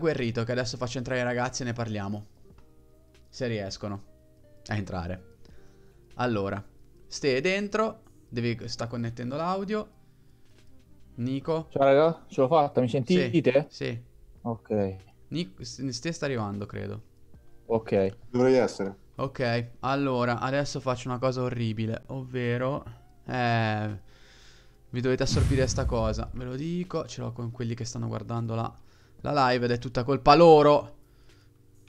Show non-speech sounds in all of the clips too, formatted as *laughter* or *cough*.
Guerrito che adesso faccio entrare i ragazzi e ne parliamo. Se riescono a entrare. Allora, Ste dentro, devi, sta connettendo l'audio. Nico. Ciao raga, ce l'ho fatta, mi sentite? Sì. sì. Ok. Nico, Ste sta arrivando, credo. Ok. Dovrei essere. Ok, allora, adesso faccio una cosa orribile, ovvero... Eh... Vi dovete assorbire sta cosa, ve lo dico, ce l'ho con quelli che stanno guardando là la live ed è tutta colpa loro.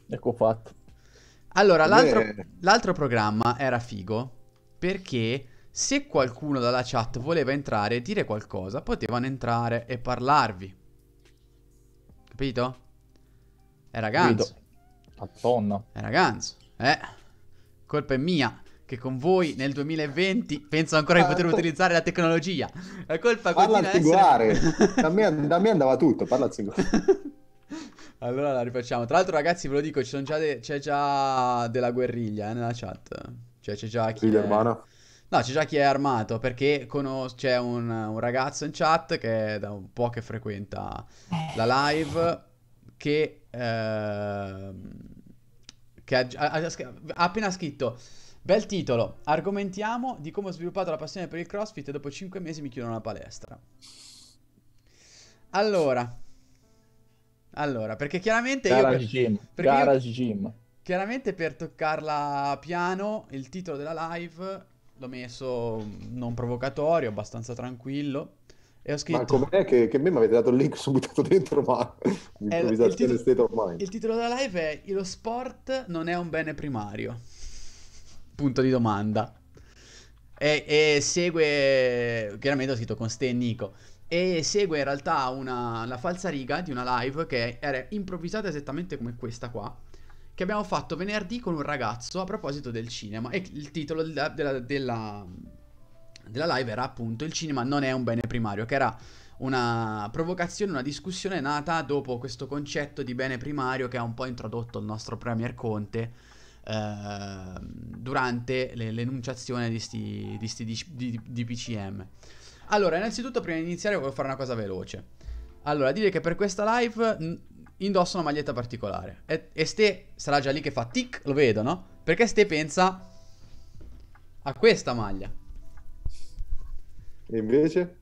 Ecco fatto. Allora, l'altro, eh. l'altro programma era figo perché se qualcuno dalla chat voleva entrare e dire qualcosa, potevano entrare e parlarvi. Capito? Era Ganzo. Madonna. Era Ganzo. Eh, colpa è mia che con voi nel 2020 penso ancora di ah, poter ecco. utilizzare la tecnologia. La colpa parla continua a essere... *laughs* Da me, da me andava tutto, parla al *laughs* Allora la rifacciamo. Tra l'altro, ragazzi, ve lo dico, c'è già, de già, della guerriglia eh, nella chat. Cioè, c'è già chi. È... No, c'è già chi è armato perché c'è un, un, ragazzo in chat che è da un po' che frequenta la eh. live che, eh, che ha, ha, ha appena scritto Bel titolo, argomentiamo di come ho sviluppato la passione per il crossfit e dopo 5 mesi mi chiudono la palestra. Allora, allora, perché chiaramente Garage io... Per... Gym. Perché Garage io... Gym. Chiaramente per toccarla piano, il titolo della live l'ho messo non provocatorio, abbastanza tranquillo. E ho scritto... Ma com'è che, che me mi avete dato il link, sono *laughs* buttato dentro, ma... Improvvisazione eh, il, titolo, state of Il titolo della live è Lo sport non è un bene primario. Punto di domanda. E, e segue... Chiaramente ho scritto con Ste e Nico e segue in realtà una, la riga di una live che era improvvisata esattamente come questa qua che abbiamo fatto venerdì con un ragazzo a proposito del cinema e il titolo della, della, della, della live era appunto il cinema non è un bene primario che era una provocazione, una discussione nata dopo questo concetto di bene primario che ha un po' introdotto il nostro Premier Conte eh, durante l'enunciazione di, sti, di, sti, di, di, di PCM. Allora, innanzitutto prima di iniziare volevo fare una cosa veloce. Allora, dire che per questa live indosso una maglietta particolare. E, e Ste sarà già lì che fa tic, lo vedo, no? Perché Ste pensa a questa maglia. E invece?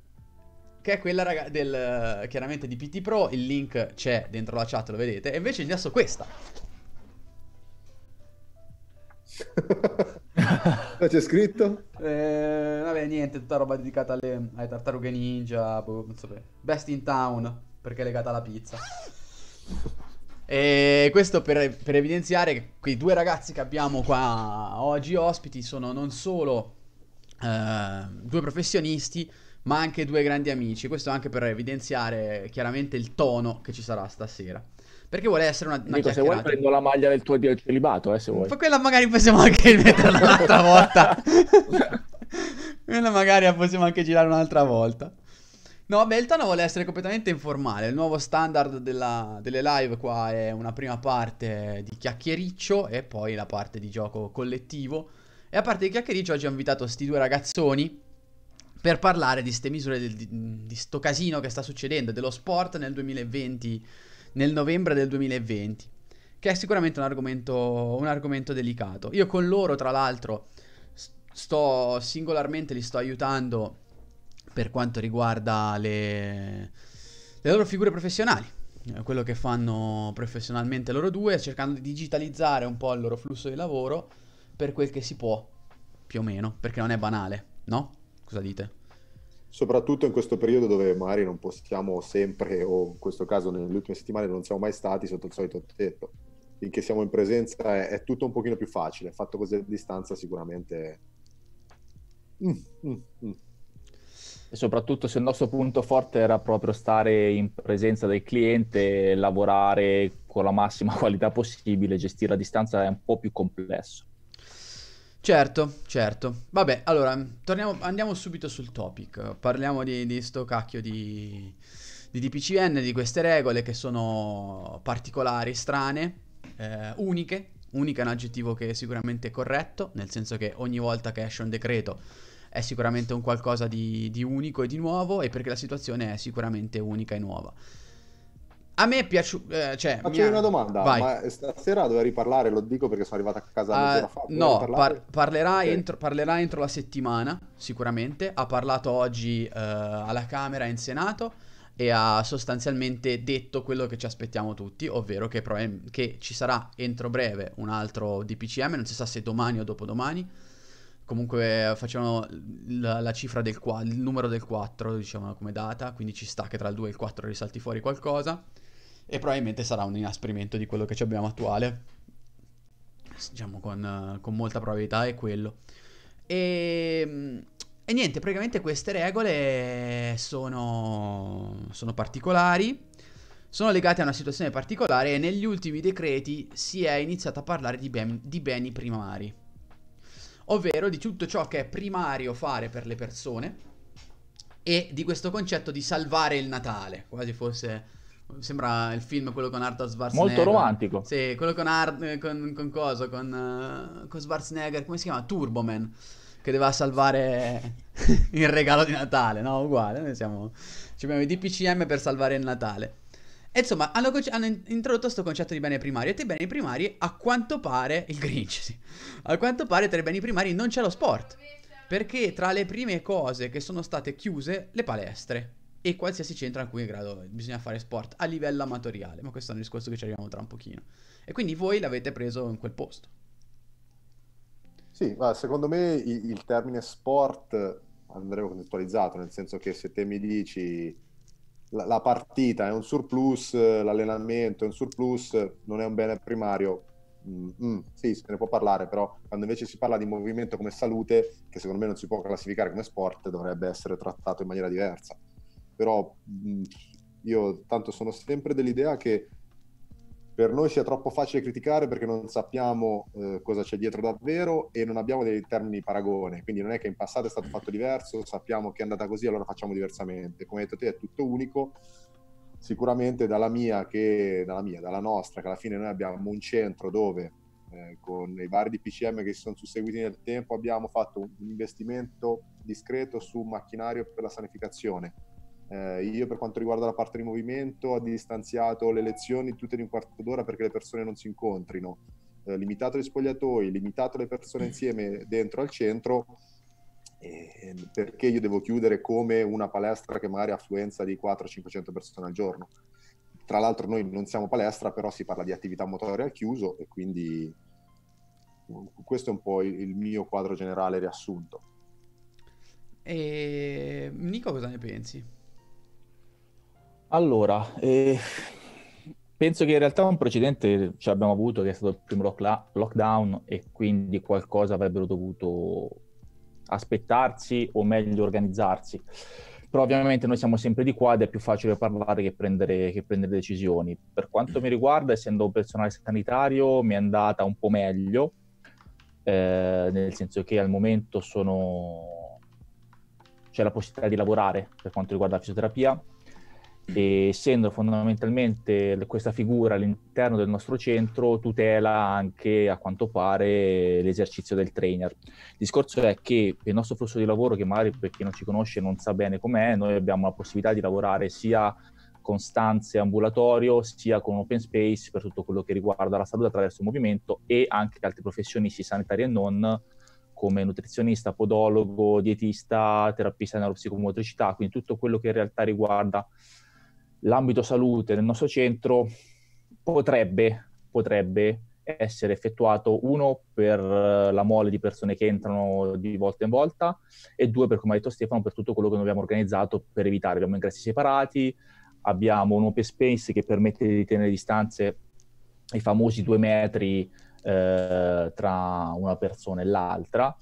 Che è quella, raga, del, chiaramente di PT Pro, il link c'è dentro la chat, lo vedete. E invece indosso questa. *laughs* *laughs* Cosa c'è scritto? Eh, vabbè, niente, tutta roba dedicata alle, alle tartarughe ninja, boh, non so Best in town, perché è legata alla pizza. E questo per, per evidenziare che quei due ragazzi che abbiamo qua oggi ospiti sono non solo eh, due professionisti, ma anche due grandi amici. Questo anche per evidenziare chiaramente il tono che ci sarà stasera. Perché vuole essere una, una Dico, se vuoi prendo la maglia del tuo dio celibato, eh, se vuoi. Ma quella magari possiamo anche *laughs* metterla un'altra volta. *laughs* quella magari la possiamo anche girare un'altra volta. No, Beltano vuole essere completamente informale. Il nuovo standard della, delle live qua è una prima parte di chiacchiericcio e poi la parte di gioco collettivo. E a parte di chiacchiericcio oggi ho invitato questi due ragazzoni per parlare di ste misure, del, di, di sto casino che sta succedendo, dello sport nel 2020 nel novembre del 2020, che è sicuramente un argomento, un argomento delicato. Io con loro, tra l'altro, sto singolarmente li sto aiutando per quanto riguarda le, le loro figure professionali eh, quello che fanno professionalmente loro due, cercando di digitalizzare un po' il loro flusso di lavoro per quel che si può, più o meno, perché non è banale, no? Cosa dite? soprattutto in questo periodo dove magari non possiamo sempre, o in questo caso nelle ultime settimane non siamo mai stati sotto il solito tetto. Finché siamo in presenza è, è tutto un pochino più facile, fatto così a distanza sicuramente... Mm, mm, mm. E soprattutto se il nostro punto forte era proprio stare in presenza del cliente, lavorare con la massima *laughs* qualità possibile, gestire a distanza è un po' più complesso. Certo, certo. Vabbè, allora, torniamo, andiamo subito sul topic. Parliamo di, di sto cacchio di, di DPCN, di queste regole che sono particolari, strane, eh, uniche. Unica è un aggettivo che è sicuramente corretto, nel senso che ogni volta che esce un decreto è sicuramente un qualcosa di, di unico e di nuovo e perché la situazione è sicuramente unica e nuova. A me è piaciuto. Eh, cioè, Faccio mia... una domanda. Vai. Ma stasera dovevi riparlare, Lo dico perché sono arrivato a casa uh, fa. Ah, no, par- parlerà, okay. entro, parlerà, entro, la settimana, sicuramente. Ha parlato oggi uh, alla Camera in Senato e ha sostanzialmente detto quello che ci aspettiamo tutti, ovvero che, prob- che ci sarà entro breve un altro DPCM, non si sa se domani o dopodomani. Comunque eh, facciamo la, la cifra del qua- il numero del 4, diciamo come data, quindi ci sta che tra il 2 e il 4 risalti fuori qualcosa e probabilmente sarà un inasprimento di quello che abbiamo attuale, diciamo con, eh, con molta probabilità è quello. E, ehm, e, niente, praticamente queste regole sono, sono particolari, sono legate a una situazione particolare e negli ultimi decreti si è iniziato a parlare di, ben, di beni primari ovvero di tutto ciò che è primario fare per le persone e di questo concetto di salvare il Natale, quasi fosse Sembra il film quello con Arthur Schwarzenegger. Molto romantico. Sì, quello con, Ar- con, con Coso, con, uh, con Schwarzenegger, come si chiama? Turboman, che doveva salvare *laughs* il regalo di Natale, no? Uguale, noi siamo... Ci abbiamo i DPCM per salvare il Natale. E insomma, hanno, hanno introdotto questo concetto di bene primario. E tra i beni primari, a quanto pare, il Grinch, sì. A quanto pare tra i beni primari non c'è lo sport. Perché tra le prime cose che sono state chiuse, le palestre e qualsiasi centro a cui è in grado bisogna fare sport a livello amatoriale, ma questo è un discorso che ci arriviamo tra un pochino. E quindi voi l'avete preso in quel posto. Sì, ma secondo me il, il termine sport andrebbe contestualizzato, nel senso che se te mi dici la, la, partita è un surplus, l'allenamento è un surplus, non è un bene primario. Mm, mm, sì, se ne può parlare, però quando invece si parla di movimento come salute, che secondo me non si può classificare come sport, dovrebbe essere trattato in maniera diversa però mh, mm, io tanto sono sempre dell'idea che per noi sia troppo facile criticare perché non sappiamo eh, cosa c'è dietro davvero e non abbiamo dei termini di paragone, quindi non è che in passato è stato fatto diverso, sappiamo che è andata così, allora facciamo diversamente. Come hai detto te è tutto unico, sicuramente dalla mia, che, dalla, mia dalla nostra, che alla fine noi abbiamo un centro dove eh, con i vari DPCM che si sono susseguiti nel tempo abbiamo fatto un investimento discreto su macchinario per la sanificazione eh, io per quanto riguarda la parte di movimento ho distanziato le lezioni tutte di un quarto d'ora perché le persone non si incontrino, eh, limitato gli spogliatoi, limitato le persone insieme dentro al centro, eh, perché io devo chiudere come una palestra che magari ha affluenza di 400-500 persone al giorno. Tra l'altro noi non siamo palestra, però si parla di attività motoria al chiuso e quindi questo è un po' il mio quadro generale riassunto. E ehm, Nico cosa ne pensi? Allora, eh, penso che in realtà un precedente ci abbiamo avuto che è stato il primo lock- lockdown e quindi qualcosa avrebbero dovuto aspettarsi o meglio organizzarsi. Però ovviamente noi siamo sempre di qua ed è più facile parlare che prendere, che prendere decisioni. Per quanto mi riguarda, essendo un personale sanitario, mi è andata un po' meglio, eh, nel senso che al momento sono... c'è la possibilità di lavorare per quanto riguarda la fisioterapia e essendo fondamentalmente questa figura all'interno del nostro centro tutela anche a quanto pare l'esercizio del trainer. Il discorso è che il nostro flusso di lavoro, che magari per chi non ci conosce non sa bene com'è, noi abbiamo la possibilità di lavorare sia con stanze ambulatorio, sia con open space per tutto quello che riguarda la salute attraverso il movimento e anche altri professionisti sanitari e non come nutrizionista, podologo, dietista, terapista di neuropsicomotricità, quindi tutto quello che in realtà riguarda l'ambito salute nel nostro centro potrebbe, potrebbe essere effettuato uno per eh, la mole di persone che entrano di volta in volta e due per come ha detto Stefano per tutto quello che noi abbiamo organizzato per evitare abbiamo ingressi separati abbiamo un open space che permette di tenere distanze i famosi due metri eh, tra una persona e l'altra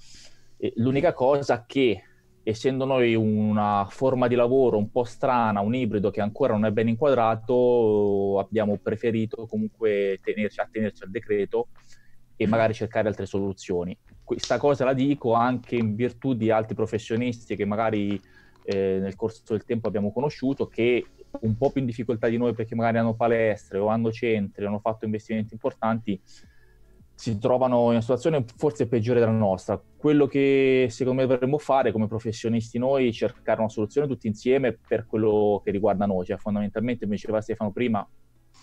e l'unica cosa che essendo noi una forma di lavoro un po' strana, un ibrido che ancora non è ben inquadrato, abbiamo preferito comunque tenerci, attenerci al decreto e magari cercare altre soluzioni. Questa cosa la dico anche in virtù di altri professionisti che magari eh, nel corso del tempo abbiamo conosciuto che un po' più in difficoltà di noi perché magari hanno palestre o hanno centri, o hanno fatto investimenti importanti, si trovano in una situazione forse peggiore della nostra. Quello che secondo me dovremmo fare come professionisti noi è cercare una soluzione tutti insieme per quello che riguarda noi, cioè fondamentalmente, come diceva Stefano prima,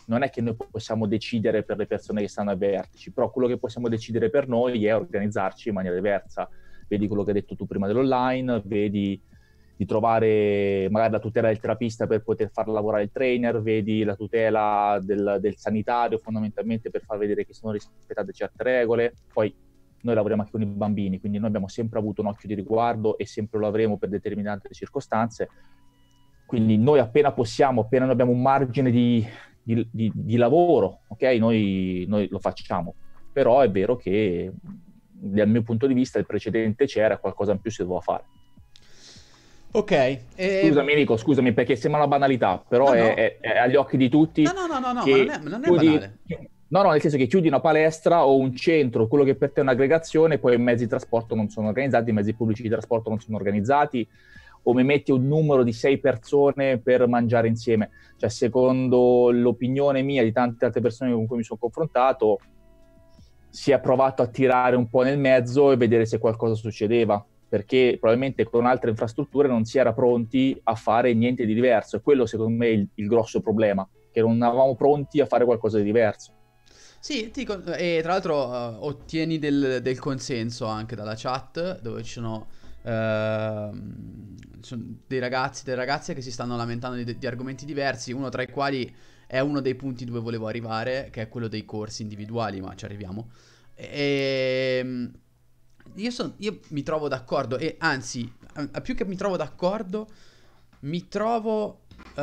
non è che noi possiamo decidere per le persone che stanno ai vertici, però quello che possiamo decidere per noi è organizzarci in maniera diversa. Vedi quello che hai detto tu prima dell'online, vedi di trovare magari la tutela del terapista per poter far lavorare il trainer, vedi la tutela del, del sanitario fondamentalmente per far vedere che sono rispettate certe regole, poi noi lavoriamo anche con i bambini, quindi noi abbiamo sempre avuto un occhio di riguardo e sempre lo avremo per determinate circostanze. Quindi noi appena possiamo, appena noi abbiamo un margine di, di, di, di lavoro, okay? noi, noi, lo facciamo. Però è vero che dal mio punto di vista il precedente c'era qualcosa in più si doveva fare. Ok. E... Scusami Nico, scusami perché sembra una banalità, però no, è, no. È, è, agli occhi di tutti. No, no, no, no, no non è, non è chiudi... banale. No, no, nel senso che chiudi una palestra o un centro, quello che per te è un'aggregazione, poi i mezzi di trasporto non sono organizzati, i mezzi pubblici di trasporto non sono organizzati, o mi metti un numero di sei persone per mangiare insieme. Cioè, secondo l'opinione mia di tante altre persone con cui mi sono confrontato, si è provato a tirare un po' nel mezzo e vedere se qualcosa succedeva perché probabilmente con altre infrastrutture non si era pronti a fare niente di diverso. E quello secondo me è il, il grosso problema, che non eravamo pronti a fare qualcosa di diverso. Sì, ti, e tra l'altro uh, ottieni del, del, consenso anche dalla chat dove ci sono, uh, sono dei ragazzi e delle ragazze che si stanno lamentando di, di, argomenti diversi, uno tra i quali è uno dei punti dove volevo arrivare, che è quello dei corsi individuali, ma ci arriviamo. E, ehm, io, son, io mi trovo d'accordo e anzi, a, a più che mi trovo d'accordo, mi trovo uh,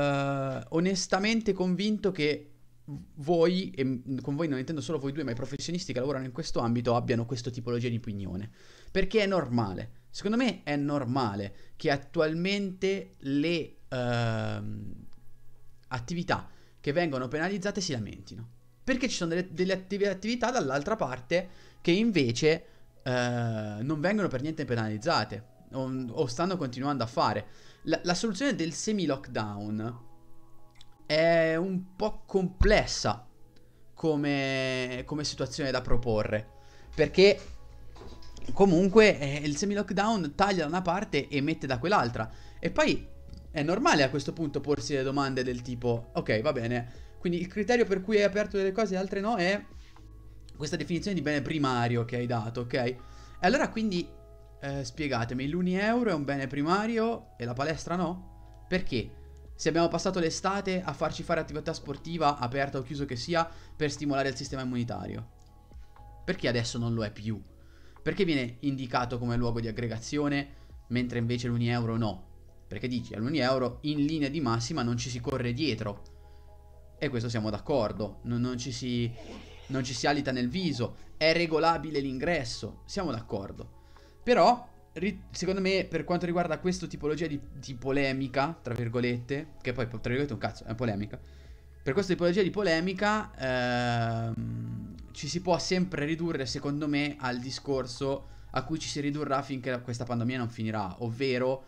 onestamente convinto che voi, e con voi non intendo solo voi due, ma i professionisti che lavorano in questo ambito abbiano questa tipologia di opinione. Perché è normale. Secondo me è normale che attualmente le uh, attività che vengono penalizzate si lamentino. Perché ci sono delle, delle attività dall'altra parte che invece eh, non vengono per niente penalizzate o, o stanno continuando a fare. La, la soluzione del semi-lockdown è un po' complessa come, come situazione da proporre perché comunque eh, il semi-lockdown taglia da una parte e mette da quell'altra. E poi è normale a questo punto porsi le domande del tipo, ok, va bene, quindi il criterio per cui hai aperto delle cose e altre no è questa definizione di bene primario che hai dato, ok? E allora quindi eh, spiegatemi, l'unieuro è un bene primario e la palestra no? Perché? Se abbiamo passato l'estate a farci fare attività sportiva, aperta o chiuso che sia, per stimolare il sistema immunitario. Perché adesso non lo è più? Perché viene indicato come luogo di aggregazione, mentre invece l'unieuro no? Perché dici, all'unieuro in linea di massima non ci si corre dietro. E questo siamo d'accordo, non, non, ci si non ci si alita nel viso, è regolabile l'ingresso, siamo d'accordo. Però, secondo me, per quanto riguarda questa tipologia di, di, polemica, tra virgolette, che poi tra virgolette è un cazzo, è polemica, per questa tipologia di polemica ehm, ci si può sempre ridurre, secondo me, al discorso a cui ci si ridurrà finché questa pandemia non finirà, ovvero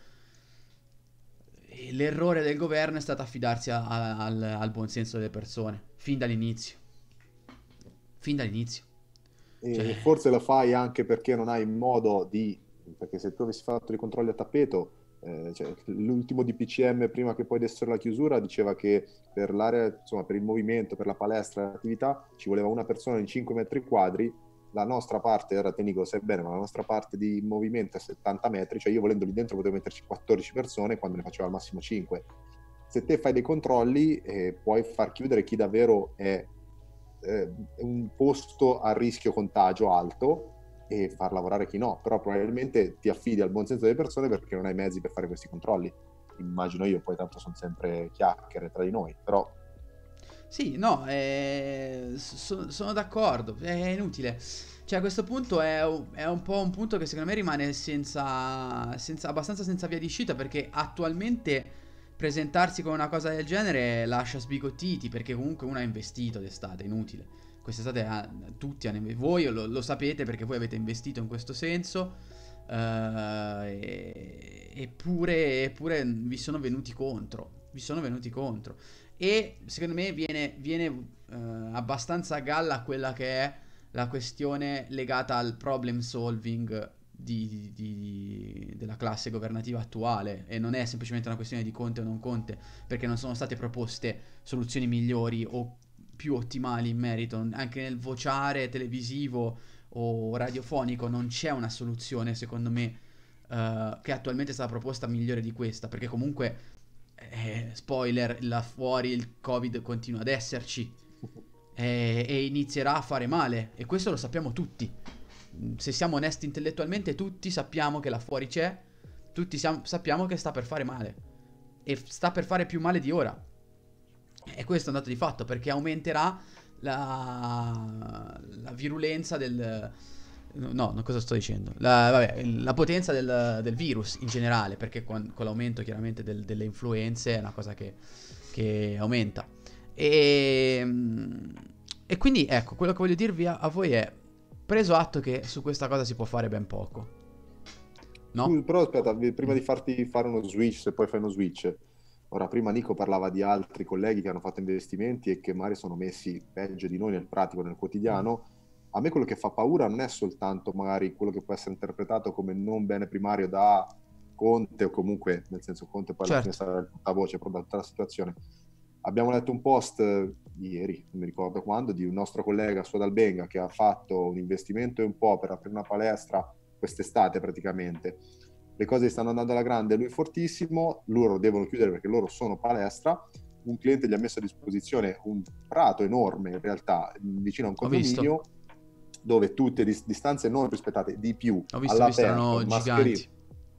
eh, l'errore del governo è stato affidarsi a, al, al buonsenso delle persone, fin dall'inizio fin dall'inizio. Cioè... Forse lo fai anche perché non hai modo di, perché se tu avessi fatto i controlli a tappeto, eh, cioè, l'ultimo DPCM prima che poi dessero la chiusura diceva che per l'area, insomma, per il movimento, per la palestra, l'attività ci voleva una persona in 5 metri quadri. La nostra parte, ora te dico bene, ma la nostra parte di movimento è 70 metri, cioè io volendo lì dentro potevo metterci 14 persone quando ne facevo al massimo 5. Se te fai dei controlli eh, puoi far chiudere chi davvero è eh, un posto a rischio contagio alto e far lavorare chi no, però probabilmente ti affidi al buon senso delle persone perché non hai mezzi per fare questi controlli. Immagino io, poi tanto sono sempre chiacchiere tra di noi, però... Sì, no, eh, so, sono d'accordo, è inutile. Cioè a questo punto è, è, un po' un punto che secondo me rimane senza, senza, abbastanza senza via di uscita perché attualmente presentarsi con una cosa del genere lascia sbigottiti perché comunque uno ha investito d'estate, è inutile. Quest'estate ha, ah, tutti hanno investito, voi lo, lo, sapete perché voi avete investito in questo senso, uh, eppure, eppure, vi sono venuti contro, vi sono venuti contro. E secondo me viene, viene uh, abbastanza a galla quella che è la questione legata al problem solving di, di, della classe governativa attuale e non è semplicemente una questione di Conte o non Conte, perché non sono state proposte soluzioni migliori o più ottimali in merito, anche nel vociare televisivo o radiofonico non c'è una soluzione secondo me uh, che attualmente è stata proposta migliore di questa, perché comunque eh, spoiler, là fuori il Covid continua ad esserci e, eh, e inizierà a fare male e questo lo sappiamo tutti se siamo onesti intellettualmente, tutti sappiamo che là fuori c'è, tutti siamo, sappiamo che sta per fare male. E sta per fare più male di ora. E questo è un dato di fatto, perché aumenterà la, la virulenza del... No, no, cosa sto dicendo? La, vabbè, la potenza del, del, virus in generale, perché con, con l'aumento chiaramente del, delle influenze è una cosa che, che aumenta. E, ehm, e, quindi ecco, quello che voglio dirvi a, a voi è preso atto che su questa cosa si può fare ben poco. No? Mm, però aspetta, prima mm. di farti fare uno switch, se poi fai uno switch. Ora, prima Nico parlava di altri colleghi che hanno fatto investimenti e che magari sono messi peggio di noi nel pratico, nel quotidiano. Mm. A me quello che fa paura non è soltanto magari quello che può essere interpretato come non bene primario da Conte o comunque, nel senso Conte poi certo. alla fine certo. sarà la voce, però da tutta la situazione. Abbiamo letto un post eh, ieri, non mi ricordo quando, di un nostro collega Suadalbenga che ha fatto un investimento e un po' per aprire una palestra quest'estate praticamente. Le cose stanno andando alla grande, lui è fortissimo, loro devono chiudere perché loro sono palestra. Un cliente gli ha messo a disposizione un prato enorme in realtà vicino a un condominio dove tutte le distanze non rispettate di più. Ho visto, visto erano giganti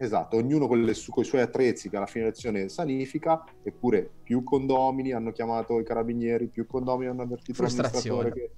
Esatto, ognuno con, le, con i suoi attrezzi che alla fine lezione sanifica, eppure più condomini hanno chiamato i carabinieri, più condomini hanno avvertito l'amministratore che...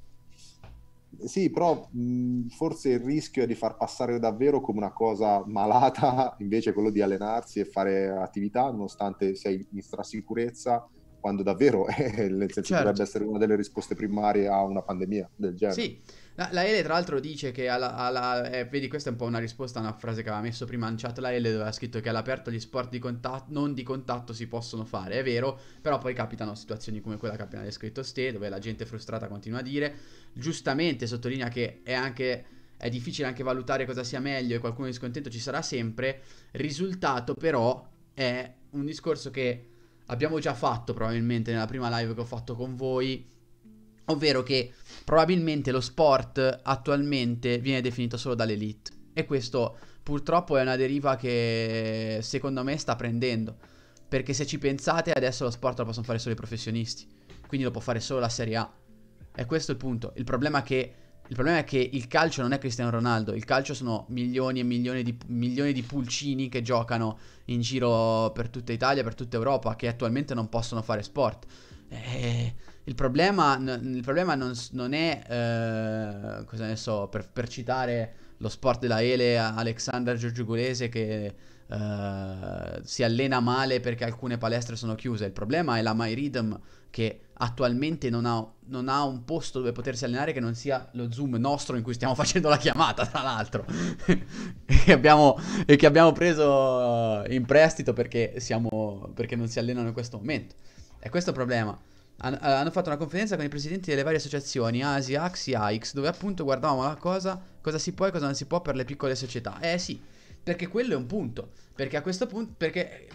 Sì, però mh, forse il rischio è di far passare davvero come una cosa malata invece quello di allenarsi e fare attività nonostante sei in strasicurezza quando davvero è, eh, *laughs* nel senso certo. dovrebbe essere una delle risposte primarie a una pandemia del genere. Sì, la, la Ele, tra l'altro, dice che alla, alla, eh, vedi, questa è un po' una risposta a una frase che aveva messo prima in chat. La Ele dove ha scritto che all'aperto gli sport di contatto, non di contatto si possono fare, è vero, però poi capitano situazioni come quella che ha appena descritto Ste, dove la gente frustrata continua a dire. Giustamente sottolinea che è anche è difficile anche valutare cosa sia meglio e qualcuno di scontento ci sarà sempre. Risultato però è un discorso che abbiamo già fatto probabilmente nella prima live che ho fatto con voi, ovvero che probabilmente lo sport attualmente viene definito solo dall'elite e questo purtroppo è una deriva che secondo me sta prendendo, perché se ci pensate adesso lo sport lo possono fare solo i professionisti, quindi lo può fare solo la Serie A. E questo è il punto. Il problema è che il problema è che il calcio non è Cristiano Ronaldo, il calcio sono milioni e milioni di, milioni di, pulcini che giocano in giro per tutta Italia, per tutta Europa, che attualmente non possono fare sport. Eh, il, problema, n- il problema, non, non è, eh, cosa ne so, per, per, citare lo sport della Ele, Alexander Giorgiugolese che eh, si allena male perché alcune palestre sono chiuse. Il problema è la MyRhythm che attualmente non ha, non ha, un posto dove potersi allenare che non sia lo Zoom nostro in cui stiamo *laughs* facendo la chiamata, tra l'altro, *laughs* e, abbiamo, e, che abbiamo preso in prestito perché, siamo, perché non si allenano in questo momento è questo il problema. Han, eh, hanno fatto una conferenza con i presidenti delle varie associazioni, ASI, AXI, AIX, dove appunto guardavamo la cosa, cosa si può e cosa non si può per le piccole società. Eh sì, perché quello è un punto. Perché a questo punto, perché...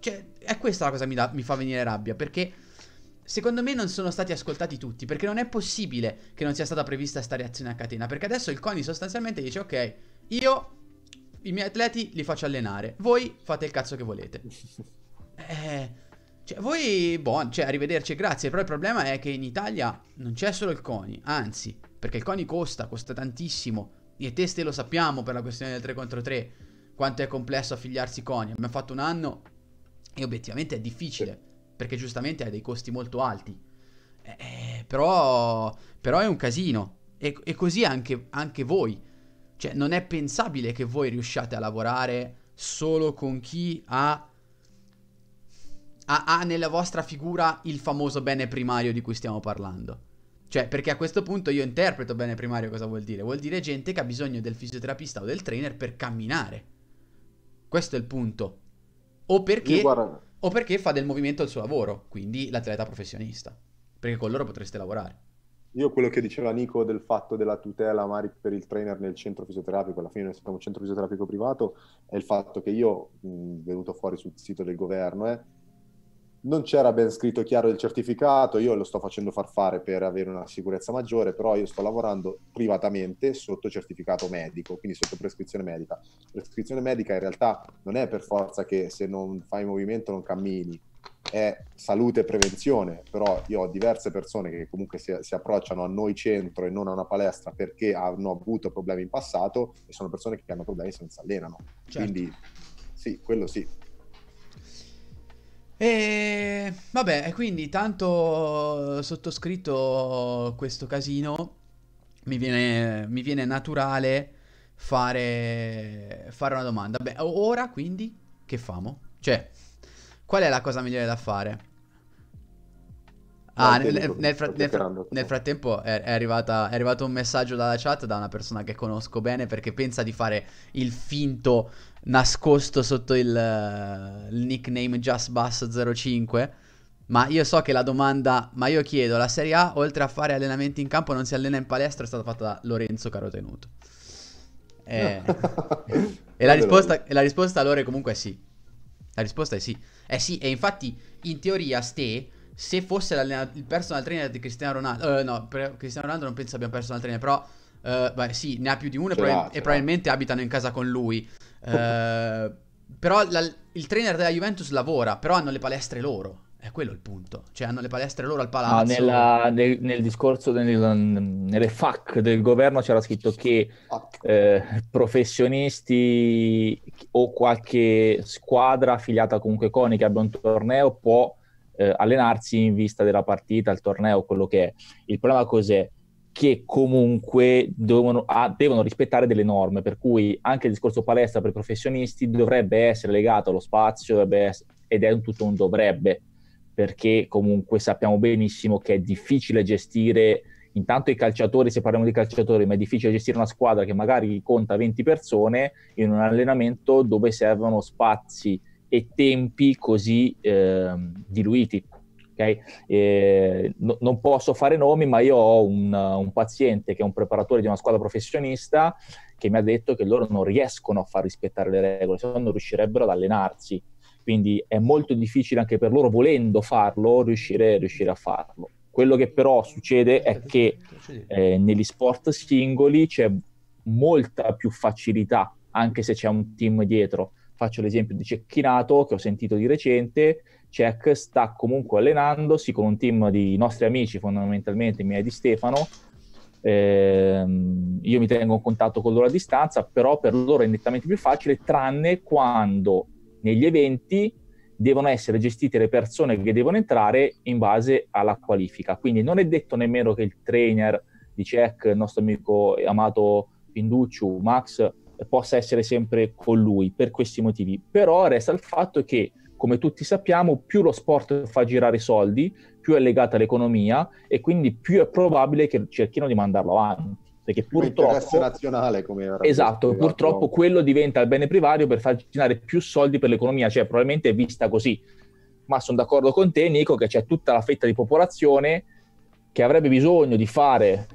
Cioè, è questa la cosa che mi, da, mi fa venire rabbia, perché secondo me non sono stati ascoltati tutti, perché non è possibile che non sia stata prevista questa reazione a catena, perché adesso il CONI sostanzialmente dice ok, io i miei atleti li faccio allenare, voi fate il cazzo che volete. *laughs* Eh, cioè, voi, boh, cioè, arrivederci, grazie, però il problema è che in Italia non c'è solo il CONI, anzi, perché il CONI costa, costa tantissimo, e teste lo sappiamo per la questione del 3 contro 3, quanto è complesso affiliarsi CONI, abbiamo fatto un anno e obiettivamente è difficile, perché giustamente ha dei costi molto alti, eh, eh, però, però, è un casino, e, e così anche, anche voi, cioè non è pensabile che voi riusciate a lavorare solo con chi ha ha, ha nella vostra figura il famoso bene primario di cui stiamo parlando. Cioè, perché a questo punto io interpreto bene primario cosa vuol dire? Vuol dire gente che ha bisogno del fisioterapista o del trainer per camminare. Questo è il punto. O perché, o perché fa del movimento il suo lavoro, quindi l'atleta professionista. Perché con loro potreste lavorare. Io quello che diceva Nico del fatto della tutela Mari per il trainer nel centro fisioterapico, alla fine siamo un centro fisioterapico privato, è il fatto che io, mh, venuto fuori sul sito del governo, eh, non c'era ben scritto chiaro il certificato, io lo sto facendo far fare per avere una sicurezza maggiore, però io sto lavorando privatamente sotto certificato medico, quindi sotto prescrizione medica. Prescrizione medica in realtà non è per forza che se non fai movimento non cammini, è salute e prevenzione, però io ho diverse persone che comunque si, si approcciano a noi centro e non a una palestra perché hanno avuto problemi in passato e sono persone che hanno problemi se non si allenano. Certo. Quindi sì, quello sì. E vabbè, quindi tanto eh, sottoscritto questo casino, mi viene, mi viene naturale fare, fare, una domanda. Beh, ora quindi che famo? Cioè, qual è la cosa migliore da fare? Ah, nel, nel, nel, frat- nel, frattempo è, è, arrivata, è, arrivato un messaggio dalla chat da una persona che conosco bene perché pensa di fare il finto nascosto sotto il, eh, il nickname JustBus05. Ma io so che la domanda, ma io chiedo, la Serie A oltre a fare allenamenti in campo non si allena in palestra? È stata fatta da Lorenzo Carotenuto. Eh, *laughs* e, la risposta, e la risposta allora è comunque sì. La risposta è sì. Eh sì, e infatti in teoria Ste, se fosse il personal trainer di Cristiano Ronaldo... Eh, no, Cristiano Ronaldo non penso abbia un personal trainer, però Uh, beh, sì, ne ha più di uno c'era, e, e, probabilmente abitano in casa con lui. Uh, però la, il trainer della Juventus lavora, però hanno le palestre loro. È quello il punto. Cioè, hanno le palestre loro al ah, palazzo. Ma nella, nel, nel, discorso, nel, nelle FAC del governo c'era scritto che eh, professionisti o qualche squadra affiliata comunque CONI che abbia un torneo può eh, allenarsi in vista della partita, il torneo, quello che è. Il problema cos'è? che comunque devono, ah, devono, rispettare delle norme, per cui anche il discorso palestra per i professionisti dovrebbe essere legato allo spazio essere, ed è un tutto un dovrebbe, perché comunque sappiamo benissimo che è difficile gestire intanto i calciatori, se parliamo di calciatori, ma è difficile gestire una squadra che magari conta 20 persone in un allenamento dove servono spazi e tempi così eh, diluiti okay? no, non posso fare nomi, ma io ho un, un paziente che è un preparatore di una squadra professionista che mi ha detto che loro non riescono a far rispettare le regole, se no non riuscirebbero ad allenarsi. Quindi è molto difficile anche per loro, volendo farlo, riuscire, riuscire a farlo. Quello che però succede è che eh, negli sport singoli c'è molta più facilità, anche se c'è un team dietro. Faccio l'esempio di Cecchinato, che ho sentito di recente, Cech sta comunque allenandosi con un team di nostri amici, fondamentalmente miei di Stefano. Eh, io mi tengo in contatto con loro a distanza, però per loro è nettamente più facile, tranne quando negli eventi devono essere gestite le persone che devono entrare in base alla qualifica. Quindi non è detto nemmeno che il trainer di Cech, il nostro amico e amato Pinducciu, Max, possa essere sempre con lui per questi motivi. Però resta il fatto che come tutti sappiamo, più lo sport fa girare i soldi, più è legata all'economia e quindi più è probabile che cerchino di mandarlo avanti. Perché purtroppo... nazionale come Esatto, purtroppo quello diventa il bene privato per far girare più soldi per l'economia, cioè probabilmente è vista così. Ma sono d'accordo con te, Nico, che c'è tutta la fetta di popolazione che avrebbe bisogno di fare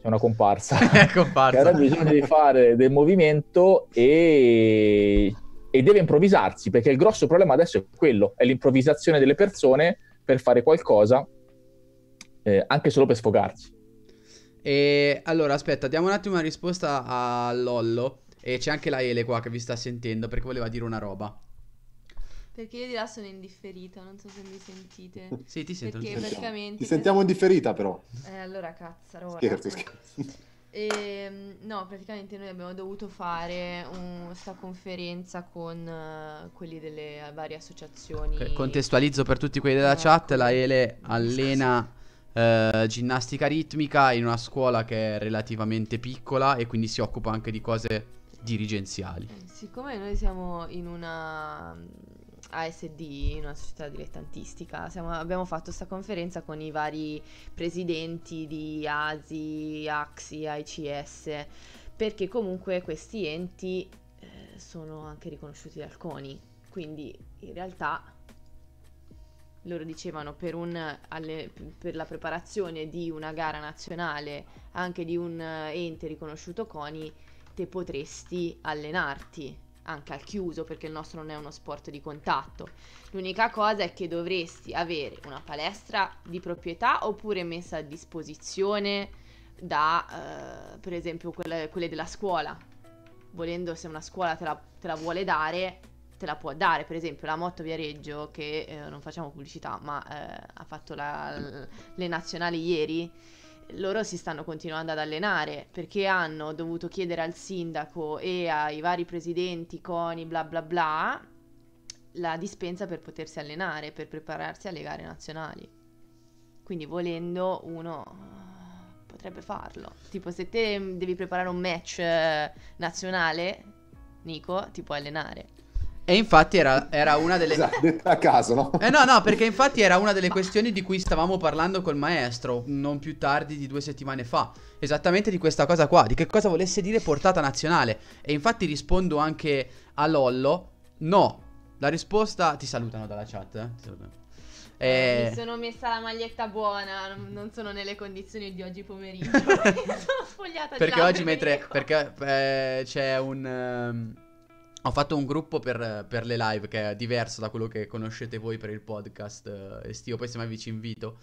è una comparsa, *laughs* comparsa. che avrebbe bisogno di fare del movimento e e deve improvvisarsi, perché il grosso problema adesso è quello, è l'improvvisazione delle persone per fare qualcosa, eh, anche solo per sfogarsi. E allora, aspetta, diamo un attimo una risposta a Lollo. E c'è anche la Ele qua che vi sta sentendo perché voleva dire una roba. Perché io di là sono indifferita, non so se mi sentite. Sì, ti sento. Perché ti sentiamo. praticamente... Ti sentiamo indifferita però. Eh, allora cazzo, Scherzo, scherzo. E, ehm, no, praticamente noi abbiamo dovuto fare questa conferenza con uh, quelli delle varie associazioni. Okay, contestualizzo per tutti quelli della eh, chat, la Ele allena eh, ginnastica ritmica in una scuola che è relativamente piccola e quindi si occupa anche di cose dirigenziali. Eh, siccome noi siamo in una ASD, una società dilettantistica, Siamo, abbiamo fatto questa conferenza con i vari presidenti di ASI, AXI, ICS, perché comunque questi enti eh, sono anche riconosciuti dal CONI, quindi in realtà loro dicevano per, un, alle, per, la preparazione di una gara nazionale anche di un eh, ente riconosciuto CONI te potresti allenarti anche al chiuso perché il nostro non è uno sport di contatto. L'unica cosa è che dovresti avere una palestra di proprietà oppure messa a disposizione da eh, per esempio quelle, quelle, della scuola. Volendo se una scuola te la, te la, vuole dare, te la può dare. Per esempio la Motto Viareggio, che eh, non facciamo pubblicità, ma eh, ha fatto la, le nazionali ieri loro si stanno continuando ad allenare perché hanno dovuto chiedere al sindaco e ai vari presidenti, coni, bla bla bla, la dispensa per potersi allenare, per prepararsi alle gare nazionali. Quindi volendo uno eh, potrebbe farlo. Tipo se te devi preparare un match eh, nazionale, Nico, ti puoi allenare. E infatti era, era una delle... Esatto, a caso, no? Eh no, no, perché infatti era una delle questioni di cui stavamo parlando col maestro non più tardi di due settimane fa. Esattamente di questa cosa qua, di che cosa volesse dire portata nazionale. E infatti rispondo anche a Lollo, no. La risposta... Ti salutano dalla chat, eh? Ti salutano. Eh... Mi eh. sono messa la maglietta buona, non sono nelle condizioni di oggi pomeriggio. *laughs* *laughs* sono sfogliata perché di Oggi mentre, perché oggi mentre... Perché c'è un... Um ho fatto un gruppo per, per, le live che è diverso da quello che conoscete voi per il podcast eh, estivo, poi se mai vi ci invito.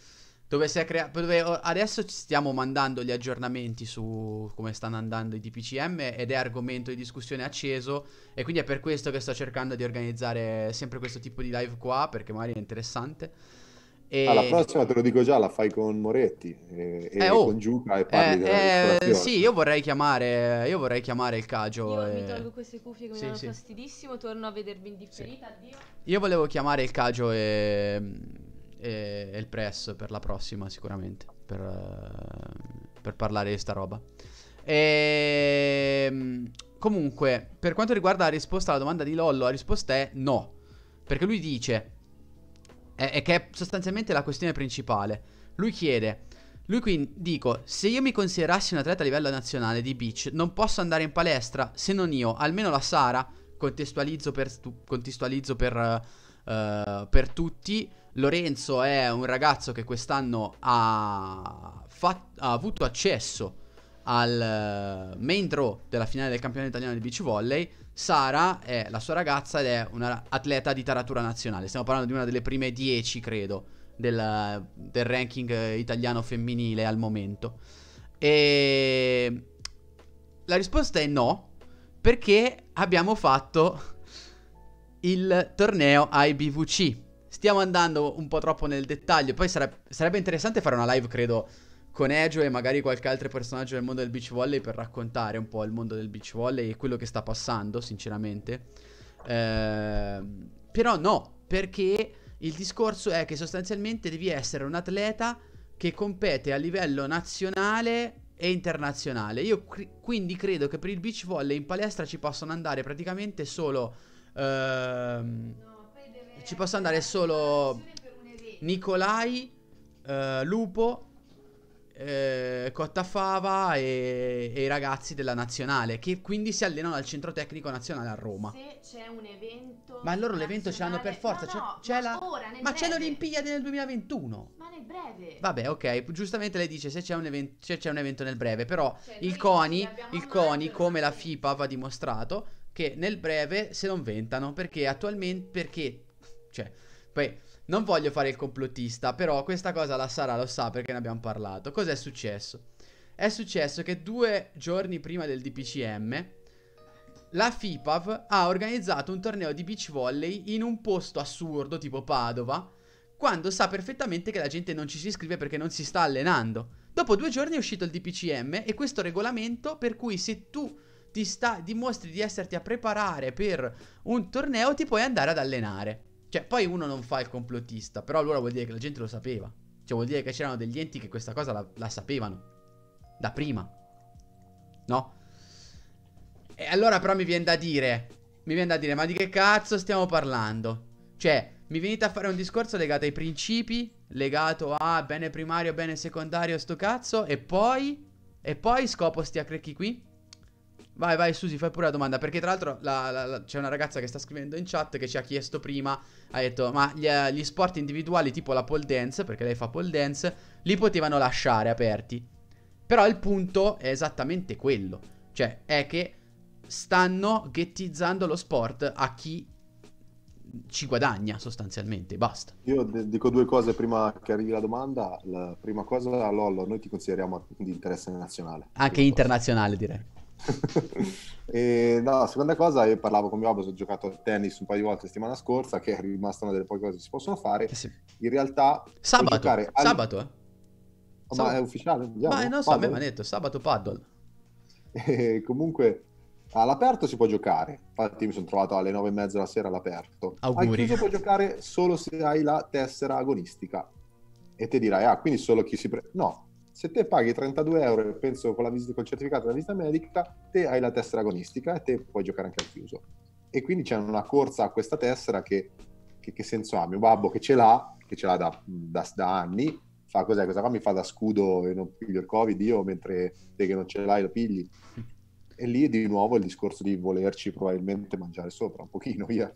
Dove, si crea- dove adesso stiamo mandando gli aggiornamenti su come stanno andando i DPCM ed è argomento di discussione acceso e quindi è per questo che sto cercando di organizzare sempre questo tipo di live qua perché magari è interessante. E... Ah, la prossima te lo dico già, la fai con Moretti e, eh, e oh. con Giuca e parli eh, della eh, Sì, io vorrei chiamare, io vorrei chiamare il Cagio. Io e... mi tolgo queste cuffie che sì, mi danno sì. fastidissimo, torno a vedervi in differita, sì. addio. Io volevo chiamare il Cagio e, e, il Press per la prossima sicuramente, per, per parlare di sta roba. E... Ehm, comunque, per quanto riguarda la risposta alla domanda di Lollo, la risposta è no. Perché lui dice è che è sostanzialmente la questione principale. Lui chiede, lui quindi dico, se io mi considerassi un atleta a livello nazionale di beach, non posso andare in palestra se non io, almeno la Sara, contestualizzo per, contestualizzo per, uh, per tutti, Lorenzo è un ragazzo che quest'anno ha, fatto, ha avuto accesso al eh, main draw della finale del campionato italiano di beach volley Sara è la sua ragazza ed è un'atleta di taratura nazionale. Stiamo parlando di una delle prime 10, credo, del, del ranking eh, italiano femminile al momento. E la risposta è no, perché abbiamo fatto il torneo IBVC. Stiamo andando un po' troppo nel dettaglio, poi sare- sarebbe interessante fare una live, credo, con Ejo e magari qualche altro personaggio del mondo del beach volley per raccontare un po' il mondo del beach volley e quello che sta passando, sinceramente. Eh, però no, perché il discorso è che sostanzialmente devi essere un atleta che compete a livello nazionale e internazionale. Io cr- quindi credo che per il beach volley in palestra ci possano andare praticamente solo... Ehm, no, ci possono andare solo Nicolai, eh, Lupo eh, Cottafava e, e, i ragazzi della nazionale che quindi si allenano al centro tecnico nazionale a Roma. Se c'è un evento Ma loro l'evento ce l'hanno per forza, no, no, cioè, c'è, la ora, Ma c'è l'Olimpiade nel 2021. Ma nel breve. Vabbè, ok, giustamente lei dice se c'è un, event- se c'è un evento nel breve, però cioè, il CONI, il CONI come la FIPA va dimostrato che nel breve se non ventano perché attualmente perché cioè poi non voglio fare il complottista, però questa cosa la Sara lo sa perché ne abbiamo parlato. Cos'è successo? È successo che due giorni prima del DPCM la FIPAV ha organizzato un torneo di beach volley in un posto assurdo tipo Padova, quando sa perfettamente che la gente non ci si iscrive perché non si sta allenando. Dopo due giorni è uscito il DPCM e questo regolamento per cui se tu ti sta, dimostri di esserti a preparare per un torneo ti puoi andare ad allenare. Cioè, poi uno non fa il complottista, però allora vuol dire che la gente lo sapeva. Cioè, vuol dire che c'erano degli enti che questa cosa la, la sapevano. Da prima. No? E allora però mi viene da dire... Mi viene da dire, ma di che cazzo stiamo parlando? Cioè, mi venite a fare un discorso legato ai principi, legato a bene primario, bene secondario, sto cazzo, e poi... E poi scopo sti accrecchi qui? Vai, vai, Susi, fai pure la domanda. Perché, tra l'altro, la, la, la, c'è una ragazza che sta scrivendo in chat che ci ha chiesto prima. Ha detto: Ma gli, eh, gli, sport individuali, tipo la pole dance, perché lei fa pole dance, li potevano lasciare aperti. Però il punto è esattamente quello. Cioè, è che stanno ghettizzando lo sport a chi ci guadagna sostanzialmente. Basta. Io d- dico due cose prima che arrivi la domanda. La prima cosa, Lollo, noi ti consideriamo di interesse nazionale. Anche internazionale, cosa. direi. *laughs* e, no, la seconda cosa, io parlavo con mio abbas, ho giocato a tennis un paio di volte la settimana scorsa, che è rimasta una delle poche cose che si possono fare. Eh sì. In realtà... Sabato, al... sabato, eh? Oh, Ma è ufficiale? Andiamo. Ma eh, non so, a me mi ha detto sabato paddle. *laughs* E, comunque all'aperto si può giocare. Infatti, mi sono trovato alle nove e mezza la sera all'aperto. Auguri. Al chiuso puoi giocare solo se hai la tessera agonistica. E te dirai, ah, quindi solo chi si prende. No, se te paghi 32 euro, penso con, visita, con il certificato della visita medica, te hai la tessera agonistica e te puoi giocare anche al chiuso. E quindi c'è una corsa a questa tessera che, che, che senso ha? Mio babbo che ce l'ha, che ce l'ha da, da, da anni, fa cos'è? Questa qua mi fa da scudo e non piglio il covid io, mentre te che non ce l'hai lo pigli. E lì di nuovo il discorso di volerci probabilmente mangiare sopra un pochino, via.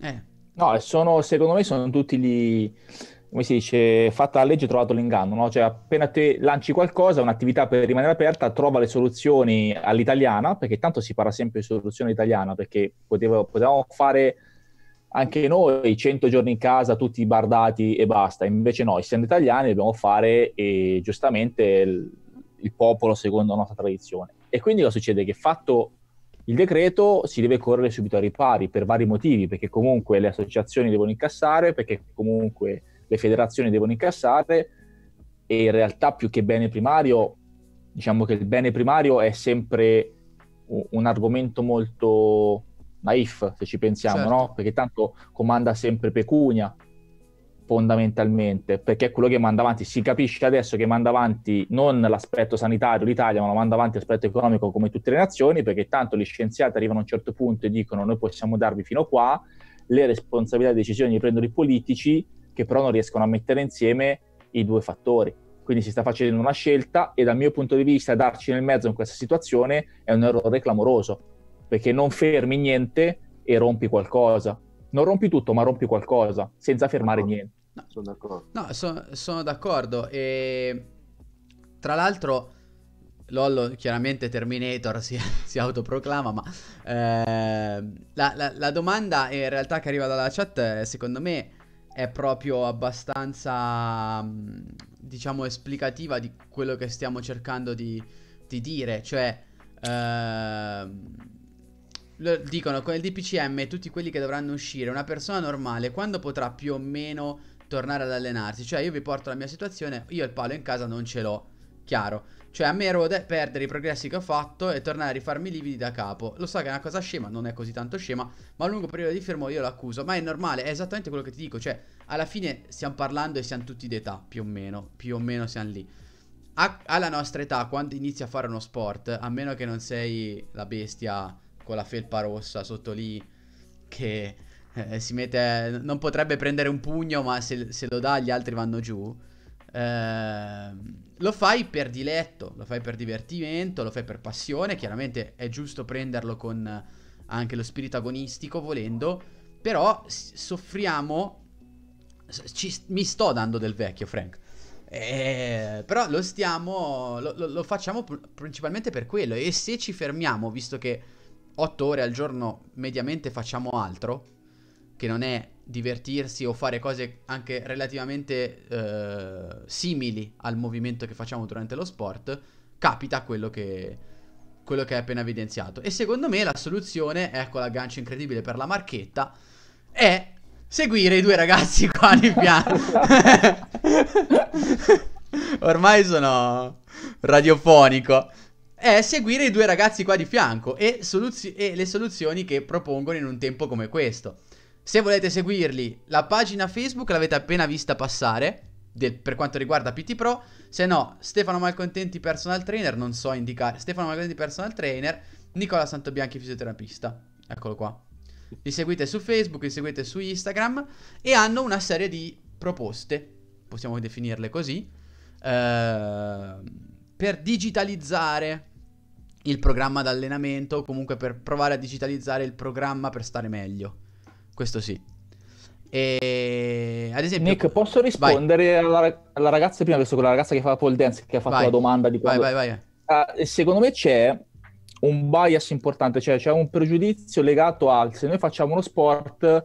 Eh. No, sono, secondo me sono tutti gli come si dice, fatta la legge, trovato l'inganno, no? Cioè, appena te lanci qualcosa, un'attività per rimanere aperta, trova le soluzioni all'italiana, perché tanto si parla sempre di soluzione italiana, perché potevo, potevamo fare anche noi 100 giorni in casa, tutti bardati e basta, invece noi, essendo italiani, dobbiamo fare eh, giustamente il, il popolo secondo la nostra tradizione. E quindi cosa succede? Che fatto il decreto si deve correre subito ai ripari per vari motivi, perché comunque le associazioni devono incassare, perché comunque le federazioni devono incassare e in realtà più che bene primario, diciamo che il bene primario è sempre un argomento molto naif, se ci pensiamo, certo. no? Perché tanto comanda sempre pecunia, fondamentalmente, perché è quello che manda avanti. Si capisce adesso che manda avanti non l'aspetto sanitario l'Italia, ma lo manda avanti l'aspetto economico come tutte le nazioni, perché tanto gli scienziati arrivano a un certo punto e dicono noi possiamo darvi fino qua, le responsabilità e le decisioni le prendono i politici che però non riescono a mettere insieme i due fattori. Quindi si sta facendo una scelta e dal mio punto di vista darci nel mezzo in questa situazione è un errore clamoroso, perché non fermi niente e rompi qualcosa. Non rompi tutto, ma rompi qualcosa, senza fermare no, niente. No, sono d'accordo. No, so, sono d'accordo. E tra l'altro, Lollo, chiaramente Terminator *laughs* si, si autoproclama, ma eh, la, la, la domanda in realtà che arriva dalla chat, secondo me, è proprio abbastanza, mm, diciamo, esplicativa di quello che stiamo cercando di, di dire. Cioè, eh, dicono con il DPCM tutti quelli che dovranno uscire, una persona normale, quando potrà più o meno tornare ad allenarsi? Cioè, io vi porto la mia situazione, io il palo in casa non ce l'ho, chiaro. Cioè a me rode perdere i progressi che ho fatto e tornare a rifarmi i lividi da capo. Lo so che è una cosa scema, non è così tanto scema, ma a lungo periodo di fermo io l'accuso. Ma è normale, è esattamente quello che ti dico. Cioè, alla fine stiamo parlando e siamo tutti d'età, più o meno. Più o meno siamo lì. A alla nostra età, quando inizi a fare uno sport, a meno che non sei la bestia con la felpa rossa sotto lì, che eh, si mette... Non potrebbe prendere un pugno, ma se, se lo dà gli altri vanno giù Ehm, lo fai per diletto, lo fai per divertimento, lo fai per passione. Chiaramente è giusto prenderlo con eh, anche lo spirito agonistico, volendo. Però soffriamo. Ci, mi sto dando del vecchio, Frank. Eh, però lo stiamo. Lo, lo, lo facciamo principalmente per quello. E se ci fermiamo, visto che 8 ore al giorno mediamente facciamo altro che non è divertirsi o fare cose anche relativamente eh, simili al movimento che facciamo durante lo sport, capita quello che, quello che hai appena evidenziato. E secondo me la soluzione, ecco l'aggancio incredibile per la marchetta, è seguire i due ragazzi *laughs* qua di piano. *laughs* Ormai sono radiofonico. È seguire i due ragazzi qua di fianco e, soluz- e le soluzioni che propongono in un tempo come questo. Se volete seguirli, la pagina Facebook l'avete appena vista passare del, per quanto riguarda PT Pro, se no Stefano Malcontenti personal trainer, non so indicare, Stefano Malcontenti personal trainer, Nicola Santobianchi fisioterapista. Eccolo qua. Li seguite su Facebook, li seguite su Instagram e hanno una serie di proposte, possiamo definirle così, eh, per digitalizzare il programma d'allenamento, o comunque per provare a digitalizzare il programma per stare meglio. Questo sì. E... Ad esempio... Nick, posso rispondere alla, alla, ragazza prima, questo, quella ragazza che fa pole dance, che ha fatto vai. la domanda di quando... Vai, vai, vai. Uh, secondo me c'è un bias importante, cioè c'è un pregiudizio legato al se noi facciamo uno sport